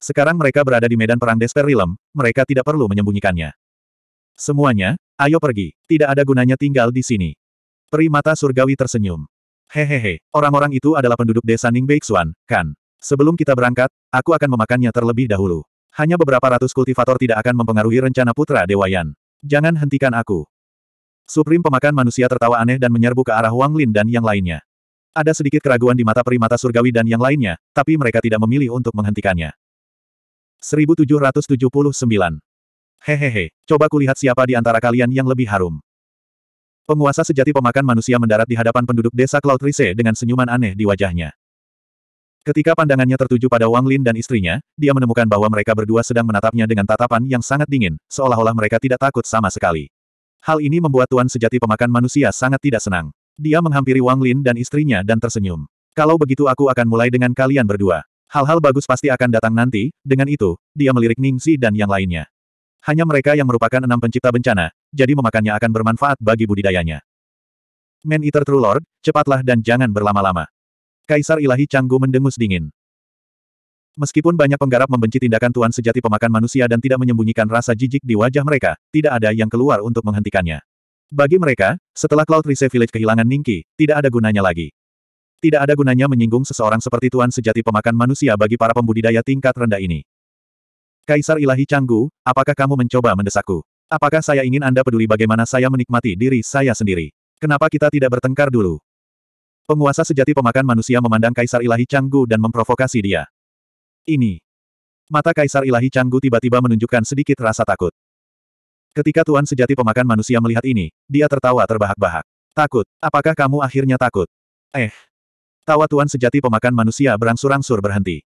Sekarang mereka berada di medan perang Desperilem, mereka tidak perlu menyembunyikannya. Semuanya, ayo pergi, tidak ada gunanya tinggal di sini. Primata surgawi tersenyum. Hehehe, orang-orang itu adalah penduduk desa Ningbeixuan, kan? Sebelum kita berangkat, aku akan memakannya terlebih dahulu. Hanya beberapa ratus kultivator tidak akan mempengaruhi rencana putra Dewayan. Jangan hentikan aku. Suprim pemakan manusia tertawa aneh dan menyerbu ke arah Wang Lin dan yang lainnya. Ada sedikit keraguan di mata primata surgawi dan yang lainnya, tapi mereka tidak memilih untuk menghentikannya. 1779. Hehehe, coba kulihat siapa di antara kalian yang lebih harum. Penguasa sejati pemakan manusia mendarat di hadapan penduduk desa Cloud Rise dengan senyuman aneh di wajahnya. Ketika pandangannya tertuju pada Wang Lin dan istrinya, dia menemukan bahwa mereka berdua sedang menatapnya dengan tatapan yang sangat dingin, seolah-olah mereka tidak takut sama sekali. Hal ini membuat Tuan Sejati pemakan manusia sangat tidak senang. Dia menghampiri Wang Lin dan istrinya dan tersenyum. Kalau begitu aku akan mulai dengan kalian berdua. Hal-hal bagus pasti akan datang nanti, dengan itu, dia melirik Ning Xi dan yang lainnya. Hanya mereka yang merupakan enam pencipta bencana, jadi memakannya akan bermanfaat bagi budidayanya. Men Eater True Lord, cepatlah dan jangan berlama-lama. Kaisar Ilahi Canggu mendengus dingin. Meskipun banyak penggarap membenci tindakan Tuan sejati pemakan manusia dan tidak menyembunyikan rasa jijik di wajah mereka, tidak ada yang keluar untuk menghentikannya. Bagi mereka, setelah Cloud Rise Village kehilangan Ningki, tidak ada gunanya lagi. Tidak ada gunanya menyinggung seseorang seperti Tuan sejati pemakan manusia bagi para pembudidaya tingkat rendah ini. Kaisar Ilahi Canggu, apakah kamu mencoba mendesakku? Apakah saya ingin Anda peduli bagaimana saya menikmati diri saya sendiri? Kenapa kita tidak bertengkar dulu? Penguasa sejati pemakan manusia memandang Kaisar Ilahi Canggu dan memprovokasi dia ini. Mata Kaisar Ilahi Canggu tiba-tiba menunjukkan sedikit rasa takut. Ketika Tuan Sejati Pemakan Manusia melihat ini, dia tertawa terbahak-bahak. Takut, apakah kamu akhirnya takut? Eh. Tawa Tuan Sejati Pemakan Manusia berangsur-angsur berhenti.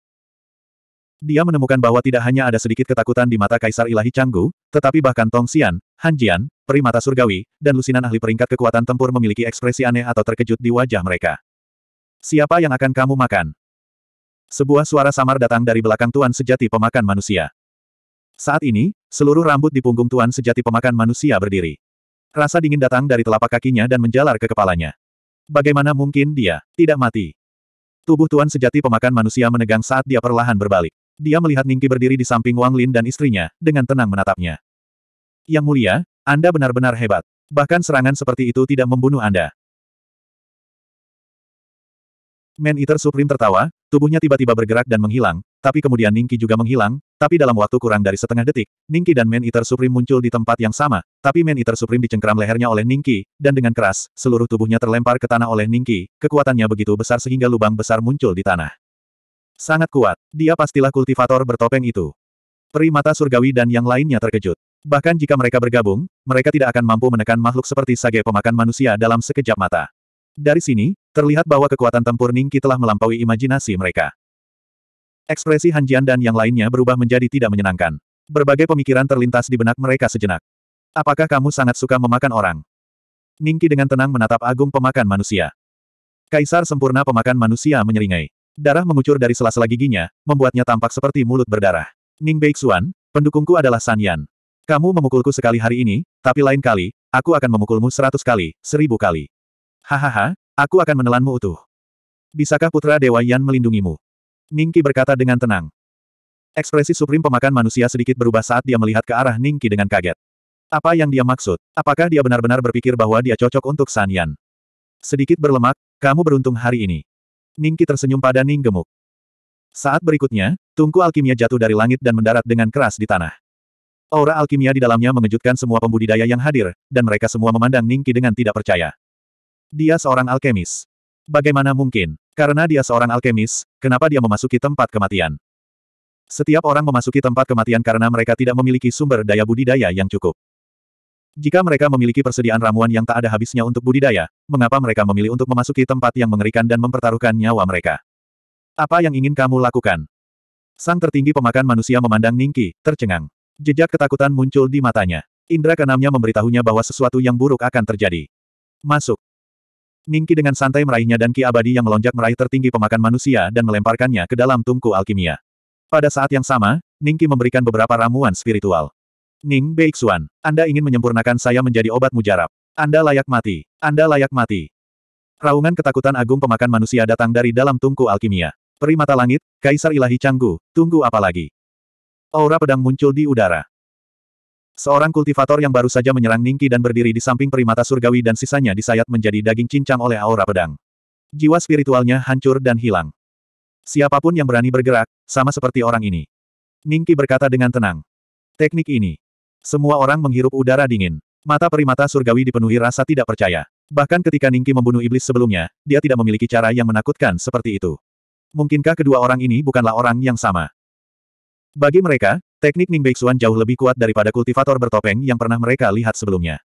Dia menemukan bahwa tidak hanya ada sedikit ketakutan di mata Kaisar Ilahi Canggu, tetapi bahkan Tong Xian, Han Jian, mata Surgawi, dan lusinan ahli peringkat kekuatan tempur memiliki ekspresi aneh atau terkejut di wajah mereka. Siapa yang akan kamu makan? Sebuah suara samar datang dari belakang Tuan Sejati Pemakan Manusia. Saat ini, seluruh rambut di punggung Tuan Sejati Pemakan Manusia berdiri. Rasa dingin datang dari telapak kakinya dan menjalar ke kepalanya. Bagaimana mungkin dia tidak mati? Tubuh Tuan Sejati Pemakan Manusia menegang saat dia perlahan berbalik. Dia melihat Ningki berdiri di samping Wang Lin dan istrinya, dengan tenang menatapnya. Yang mulia, Anda benar-benar hebat. Bahkan serangan seperti itu tidak membunuh Anda. Man Eater Supreme tertawa, tubuhnya tiba-tiba bergerak dan menghilang, tapi kemudian Ningki juga menghilang, tapi dalam waktu kurang dari setengah detik, Ningki dan Man Eater Supreme muncul di tempat yang sama, tapi Man Eater Supreme dicengkram lehernya oleh Ningki, dan dengan keras, seluruh tubuhnya terlempar ke tanah oleh Ningki, kekuatannya begitu besar sehingga lubang besar muncul di tanah. Sangat kuat, dia pastilah kultivator bertopeng itu. Peri Mata surgawi dan yang lainnya terkejut. Bahkan jika mereka bergabung, mereka tidak akan mampu menekan makhluk seperti sage pemakan manusia dalam sekejap mata. Dari sini, terlihat bahwa kekuatan tempur Ningki telah melampaui imajinasi mereka. Ekspresi Hanjian dan yang lainnya berubah menjadi tidak menyenangkan. Berbagai pemikiran terlintas di benak mereka sejenak. Apakah kamu sangat suka memakan orang? Ningki dengan tenang menatap agung pemakan manusia. Kaisar sempurna pemakan manusia menyeringai. Darah mengucur dari sela-sela giginya, membuatnya tampak seperti mulut berdarah. Ning Beixuan, pendukungku adalah San Yan. Kamu memukulku sekali hari ini, tapi lain kali, aku akan memukulmu seratus kali, seribu kali. Hahaha, aku akan menelanmu utuh. Bisakah putra Dewa Yan melindungimu? Ningki berkata dengan tenang. Ekspresi Supreme pemakan manusia sedikit berubah saat dia melihat ke arah Ningki dengan kaget. Apa yang dia maksud? Apakah dia benar-benar berpikir bahwa dia cocok untuk San Yan? Sedikit berlemak, kamu beruntung hari ini. Ningki tersenyum pada Ning gemuk. Saat berikutnya, tungku alkimia jatuh dari langit dan mendarat dengan keras di tanah. Aura alkimia di dalamnya mengejutkan semua pembudidaya yang hadir, dan mereka semua memandang Ningki dengan tidak percaya. Dia seorang alkemis. Bagaimana mungkin? Karena dia seorang alkemis, kenapa dia memasuki tempat kematian? Setiap orang memasuki tempat kematian karena mereka tidak memiliki sumber daya budidaya yang cukup. Jika mereka memiliki persediaan ramuan yang tak ada habisnya untuk budidaya, mengapa mereka memilih untuk memasuki tempat yang mengerikan dan mempertaruhkan nyawa mereka? Apa yang ingin kamu lakukan? Sang tertinggi pemakan manusia memandang Ningki, tercengang. Jejak ketakutan muncul di matanya. Indra keenamnya memberitahunya bahwa sesuatu yang buruk akan terjadi. Masuk. Ningki dengan santai meraihnya dan ki abadi yang melonjak meraih tertinggi pemakan manusia dan melemparkannya ke dalam tungku alkimia. Pada saat yang sama, Ningki memberikan beberapa ramuan spiritual. Ning Beixuan, Anda ingin menyempurnakan saya menjadi obat mujarab. Anda layak mati. Anda layak mati. Raungan ketakutan agung pemakan manusia datang dari dalam tungku alkimia. Mata langit, Kaisar Ilahi Canggu, tunggu apa lagi? Aura pedang muncul di udara. Seorang kultivator yang baru saja menyerang Ningki dan berdiri di samping primata surgawi dan sisanya disayat menjadi daging cincang oleh aura pedang. Jiwa spiritualnya hancur dan hilang. Siapapun yang berani bergerak, sama seperti orang ini. Ningki berkata dengan tenang. Teknik ini. Semua orang menghirup udara dingin. Mata primata surgawi dipenuhi rasa tidak percaya. Bahkan ketika Ningki membunuh iblis sebelumnya, dia tidak memiliki cara yang menakutkan seperti itu. Mungkinkah kedua orang ini bukanlah orang yang sama? Bagi mereka, teknik Ning Beixuan jauh lebih kuat daripada kultivator bertopeng yang pernah mereka lihat sebelumnya.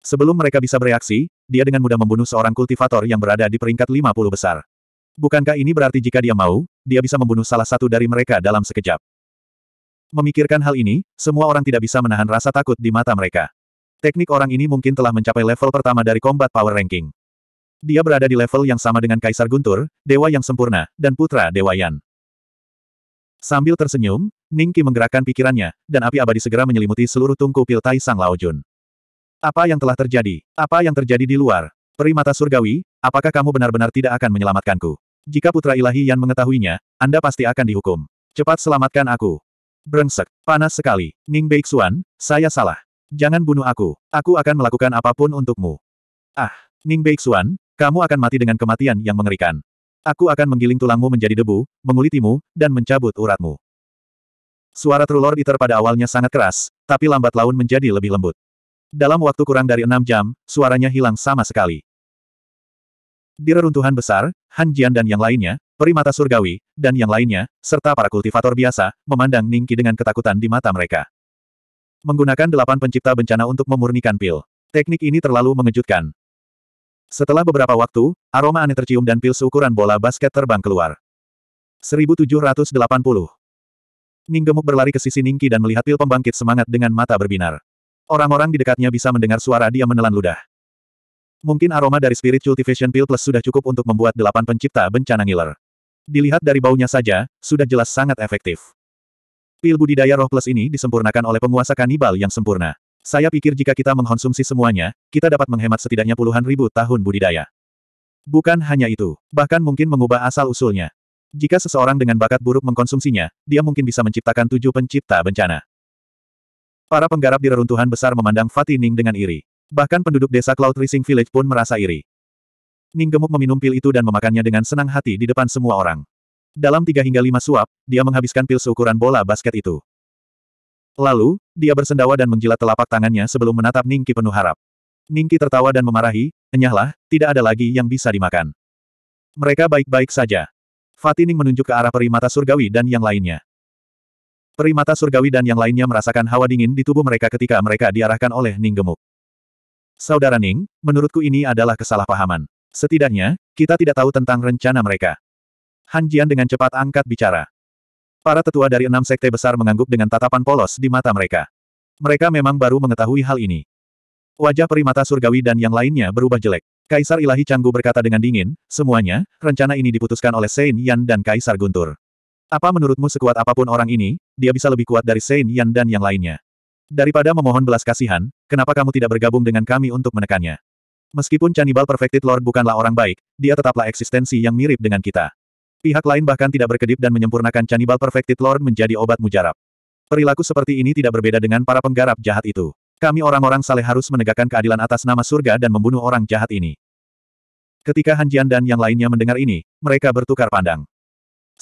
Sebelum mereka bisa bereaksi, dia dengan mudah membunuh seorang kultivator yang berada di peringkat 50 besar. Bukankah ini berarti jika dia mau, dia bisa membunuh salah satu dari mereka dalam sekejap? Memikirkan hal ini, semua orang tidak bisa menahan rasa takut di mata mereka. Teknik orang ini mungkin telah mencapai level pertama dari Combat Power Ranking. Dia berada di level yang sama dengan Kaisar Guntur, Dewa yang sempurna, dan Putra Dewa Yan. Sambil tersenyum, Ning Qi menggerakkan pikirannya, dan api abadi segera menyelimuti seluruh tungku pil Tai Sang Lao Jun. Apa yang telah terjadi? Apa yang terjadi di luar? Primata surgawi, apakah kamu benar-benar tidak akan menyelamatkanku? Jika putra ilahi yang mengetahuinya, Anda pasti akan dihukum. Cepat selamatkan aku. Brengsek, panas sekali. Ning Beixuan, saya salah. Jangan bunuh aku. Aku akan melakukan apapun untukmu. Ah, Ning Beixuan, kamu akan mati dengan kematian yang mengerikan. Aku akan menggiling tulangmu menjadi debu, mengulitimu, dan mencabut uratmu. Suara True Lord Eater pada awalnya sangat keras, tapi lambat laun menjadi lebih lembut. Dalam waktu kurang dari enam jam, suaranya hilang sama sekali. Di reruntuhan besar, Han Jian dan yang lainnya, perimata surgawi, dan yang lainnya, serta para kultivator biasa, memandang Ningki dengan ketakutan di mata mereka. Menggunakan delapan pencipta bencana untuk memurnikan pil. Teknik ini terlalu mengejutkan, setelah beberapa waktu, aroma aneh tercium dan pil seukuran bola basket terbang keluar. 1780. Ning gemuk berlari ke sisi Ningki dan melihat pil pembangkit semangat dengan mata berbinar. Orang-orang di dekatnya bisa mendengar suara dia menelan ludah. Mungkin aroma dari Spirit Cultivation Pill Plus sudah cukup untuk membuat delapan pencipta bencana ngiler. Dilihat dari baunya saja, sudah jelas sangat efektif. Pil budidaya roh plus ini disempurnakan oleh penguasa kanibal yang sempurna. Saya pikir jika kita mengkonsumsi semuanya, kita dapat menghemat setidaknya puluhan ribu tahun budidaya. Bukan hanya itu, bahkan mungkin mengubah asal-usulnya. Jika seseorang dengan bakat buruk mengkonsumsinya, dia mungkin bisa menciptakan tujuh pencipta bencana. Para penggarap di reruntuhan besar memandang Fatih Ning dengan iri. Bahkan penduduk desa Cloud Rising Village pun merasa iri. Ning gemuk meminum pil itu dan memakannya dengan senang hati di depan semua orang. Dalam tiga hingga lima suap, dia menghabiskan pil seukuran bola basket itu. Lalu, dia bersendawa dan menjilat telapak tangannya sebelum menatap Ningki penuh harap. Ningki tertawa dan memarahi, enyahlah, tidak ada lagi yang bisa dimakan. Mereka baik-baik saja. Fatining menunjuk ke arah perimata surgawi dan yang lainnya. Perimata surgawi dan yang lainnya merasakan hawa dingin di tubuh mereka ketika mereka diarahkan oleh Ning gemuk. Saudara Ning, menurutku ini adalah kesalahpahaman. Setidaknya, kita tidak tahu tentang rencana mereka. Han Jian dengan cepat angkat bicara. Para tetua dari enam sekte besar mengangguk dengan tatapan polos di mata mereka. Mereka memang baru mengetahui hal ini. Wajah primata surgawi dan yang lainnya berubah jelek. Kaisar Ilahi Canggu berkata dengan dingin, semuanya, rencana ini diputuskan oleh Sein Yan dan Kaisar Guntur. Apa menurutmu sekuat apapun orang ini, dia bisa lebih kuat dari Sein Yan dan yang lainnya? Daripada memohon belas kasihan, kenapa kamu tidak bergabung dengan kami untuk menekannya? Meskipun Canibal Perfected Lord bukanlah orang baik, dia tetaplah eksistensi yang mirip dengan kita. Pihak lain bahkan tidak berkedip dan menyempurnakan Cannibal Perfected Lord menjadi obat mujarab. Perilaku seperti ini tidak berbeda dengan para penggarap jahat itu. Kami orang-orang saleh harus menegakkan keadilan atas nama surga dan membunuh orang jahat ini. Ketika Han Jian dan yang lainnya mendengar ini, mereka bertukar pandang.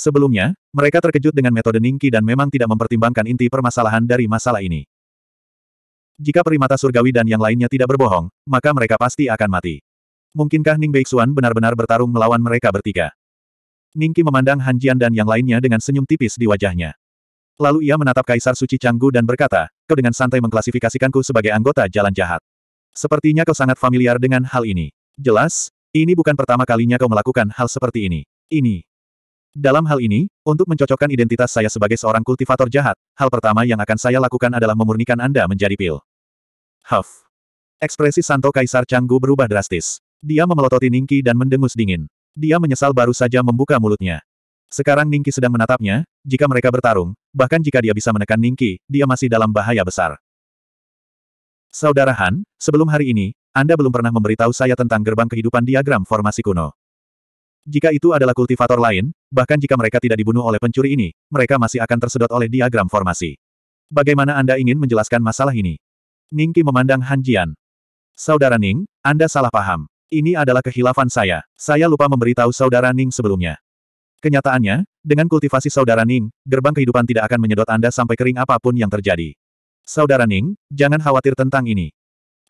Sebelumnya, mereka terkejut dengan metode Ningki dan memang tidak mempertimbangkan inti permasalahan dari masalah ini. Jika primata surgawi dan yang lainnya tidak berbohong, maka mereka pasti akan mati. Mungkinkah Ning Beixuan benar-benar bertarung melawan mereka bertiga? Ningki memandang Hanjian dan yang lainnya dengan senyum tipis di wajahnya. Lalu ia menatap Kaisar Suci Canggu dan berkata, kau dengan santai mengklasifikasikanku sebagai anggota jalan jahat. Sepertinya kau sangat familiar dengan hal ini. Jelas, ini bukan pertama kalinya kau melakukan hal seperti ini. Ini. Dalam hal ini, untuk mencocokkan identitas saya sebagai seorang kultivator jahat, hal pertama yang akan saya lakukan adalah memurnikan Anda menjadi pil. Huff. Ekspresi Santo Kaisar Canggu berubah drastis. Dia memelototi Ningki dan mendengus dingin. Dia menyesal baru saja membuka mulutnya. Sekarang Ningki sedang menatapnya, jika mereka bertarung, bahkan jika dia bisa menekan Ningki, dia masih dalam bahaya besar. Saudara Han, sebelum hari ini, Anda belum pernah memberitahu saya tentang gerbang kehidupan diagram formasi kuno. Jika itu adalah kultivator lain, bahkan jika mereka tidak dibunuh oleh pencuri ini, mereka masih akan tersedot oleh diagram formasi. Bagaimana Anda ingin menjelaskan masalah ini? Ningki memandang Han Jian. Saudara Ning, Anda salah paham. Ini adalah kehilafan saya. Saya lupa memberitahu saudara Ning sebelumnya. Kenyataannya, dengan kultivasi saudara Ning, gerbang kehidupan tidak akan menyedot Anda sampai kering apapun yang terjadi. Saudara Ning, jangan khawatir tentang ini.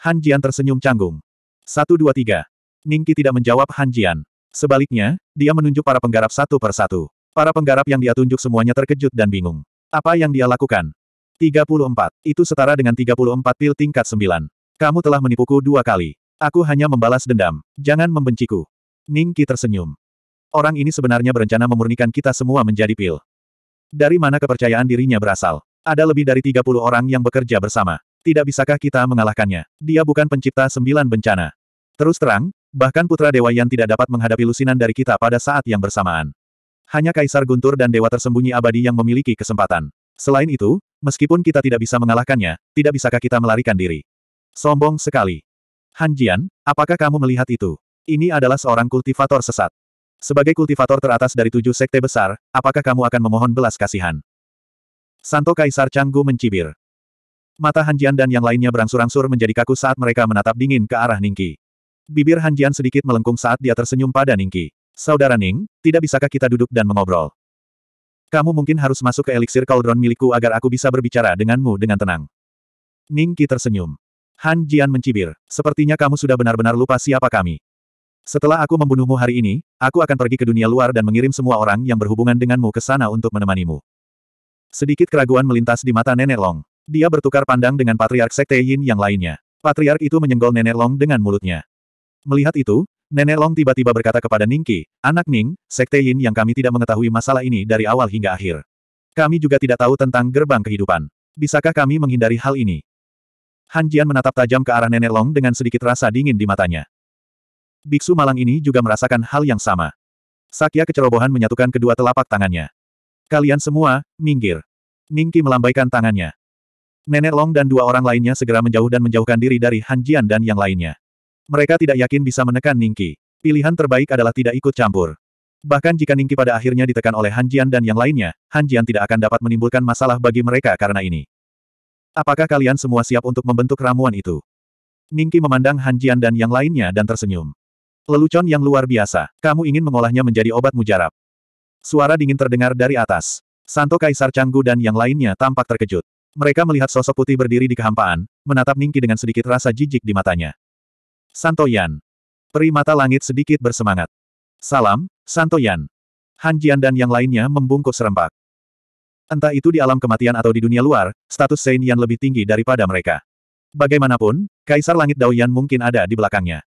Han Jian tersenyum canggung. Satu dua tiga. Ningki tidak menjawab Han Jian. Sebaliknya, dia menunjuk para penggarap satu per satu. Para penggarap yang dia tunjuk semuanya terkejut dan bingung. Apa yang dia lakukan? 34. Itu setara dengan 34 pil tingkat 9. Kamu telah menipuku dua kali. Aku hanya membalas dendam. Jangan membenciku. Ning Qi tersenyum. Orang ini sebenarnya berencana memurnikan kita semua menjadi pil. Dari mana kepercayaan dirinya berasal? Ada lebih dari 30 orang yang bekerja bersama. Tidak bisakah kita mengalahkannya? Dia bukan pencipta sembilan bencana. Terus terang, bahkan Putra Dewa Yan tidak dapat menghadapi lusinan dari kita pada saat yang bersamaan. Hanya Kaisar Guntur dan Dewa Tersembunyi Abadi yang memiliki kesempatan. Selain itu, meskipun kita tidak bisa mengalahkannya, tidak bisakah kita melarikan diri? Sombong sekali. Han Jian, apakah kamu melihat itu? Ini adalah seorang kultivator sesat. Sebagai kultivator teratas dari tujuh sekte besar, apakah kamu akan memohon belas kasihan? Santo Kaisar Canggu mencibir. Mata Hanjian dan yang lainnya berangsur-angsur menjadi kaku saat mereka menatap dingin ke arah Ningki. Bibir Hanjian sedikit melengkung saat dia tersenyum pada Ningki. Saudara Ning, tidak bisakah kita duduk dan mengobrol? Kamu mungkin harus masuk ke eliksir cauldron milikku agar aku bisa berbicara denganmu dengan tenang. Ningki tersenyum. Han Jian mencibir. Sepertinya kamu sudah benar-benar lupa siapa kami. Setelah aku membunuhmu hari ini, aku akan pergi ke dunia luar dan mengirim semua orang yang berhubungan denganmu ke sana untuk menemanimu. Sedikit keraguan melintas di mata Nenek Long. Dia bertukar pandang dengan Patriark Sekte Yin yang lainnya. Patriark itu menyenggol Nenek Long dengan mulutnya. Melihat itu, Nenek Long tiba-tiba berkata kepada Ningki, anak Ning, Sekte Yin yang kami tidak mengetahui masalah ini dari awal hingga akhir. Kami juga tidak tahu tentang gerbang kehidupan. Bisakah kami menghindari hal ini? Han Jian menatap tajam ke arah Nenek Long dengan sedikit rasa dingin di matanya. Biksu malang ini juga merasakan hal yang sama. Sakya kecerobohan menyatukan kedua telapak tangannya. Kalian semua, minggir. Ningki melambaikan tangannya. Nenek Long dan dua orang lainnya segera menjauh dan menjauhkan diri dari Han Jian dan yang lainnya. Mereka tidak yakin bisa menekan Ningki. Pilihan terbaik adalah tidak ikut campur. Bahkan jika Ningki pada akhirnya ditekan oleh Han Jian dan yang lainnya, Han Jian tidak akan dapat menimbulkan masalah bagi mereka karena ini. Apakah kalian semua siap untuk membentuk ramuan itu? Ningki memandang Han Jian dan yang lainnya dan tersenyum. Lelucon yang luar biasa, kamu ingin mengolahnya menjadi obat mujarab. Suara dingin terdengar dari atas. Santo Kaisar Canggu dan yang lainnya tampak terkejut. Mereka melihat sosok putih berdiri di kehampaan, menatap Ningki dengan sedikit rasa jijik di matanya. Santo Yan. Peri mata langit sedikit bersemangat. Salam, Santo Yan. Han Jian dan yang lainnya membungkuk serempak. Entah itu di alam kematian atau di dunia luar, status Sein Yan lebih tinggi daripada mereka. Bagaimanapun, Kaisar Langit Daoyan mungkin ada di belakangnya.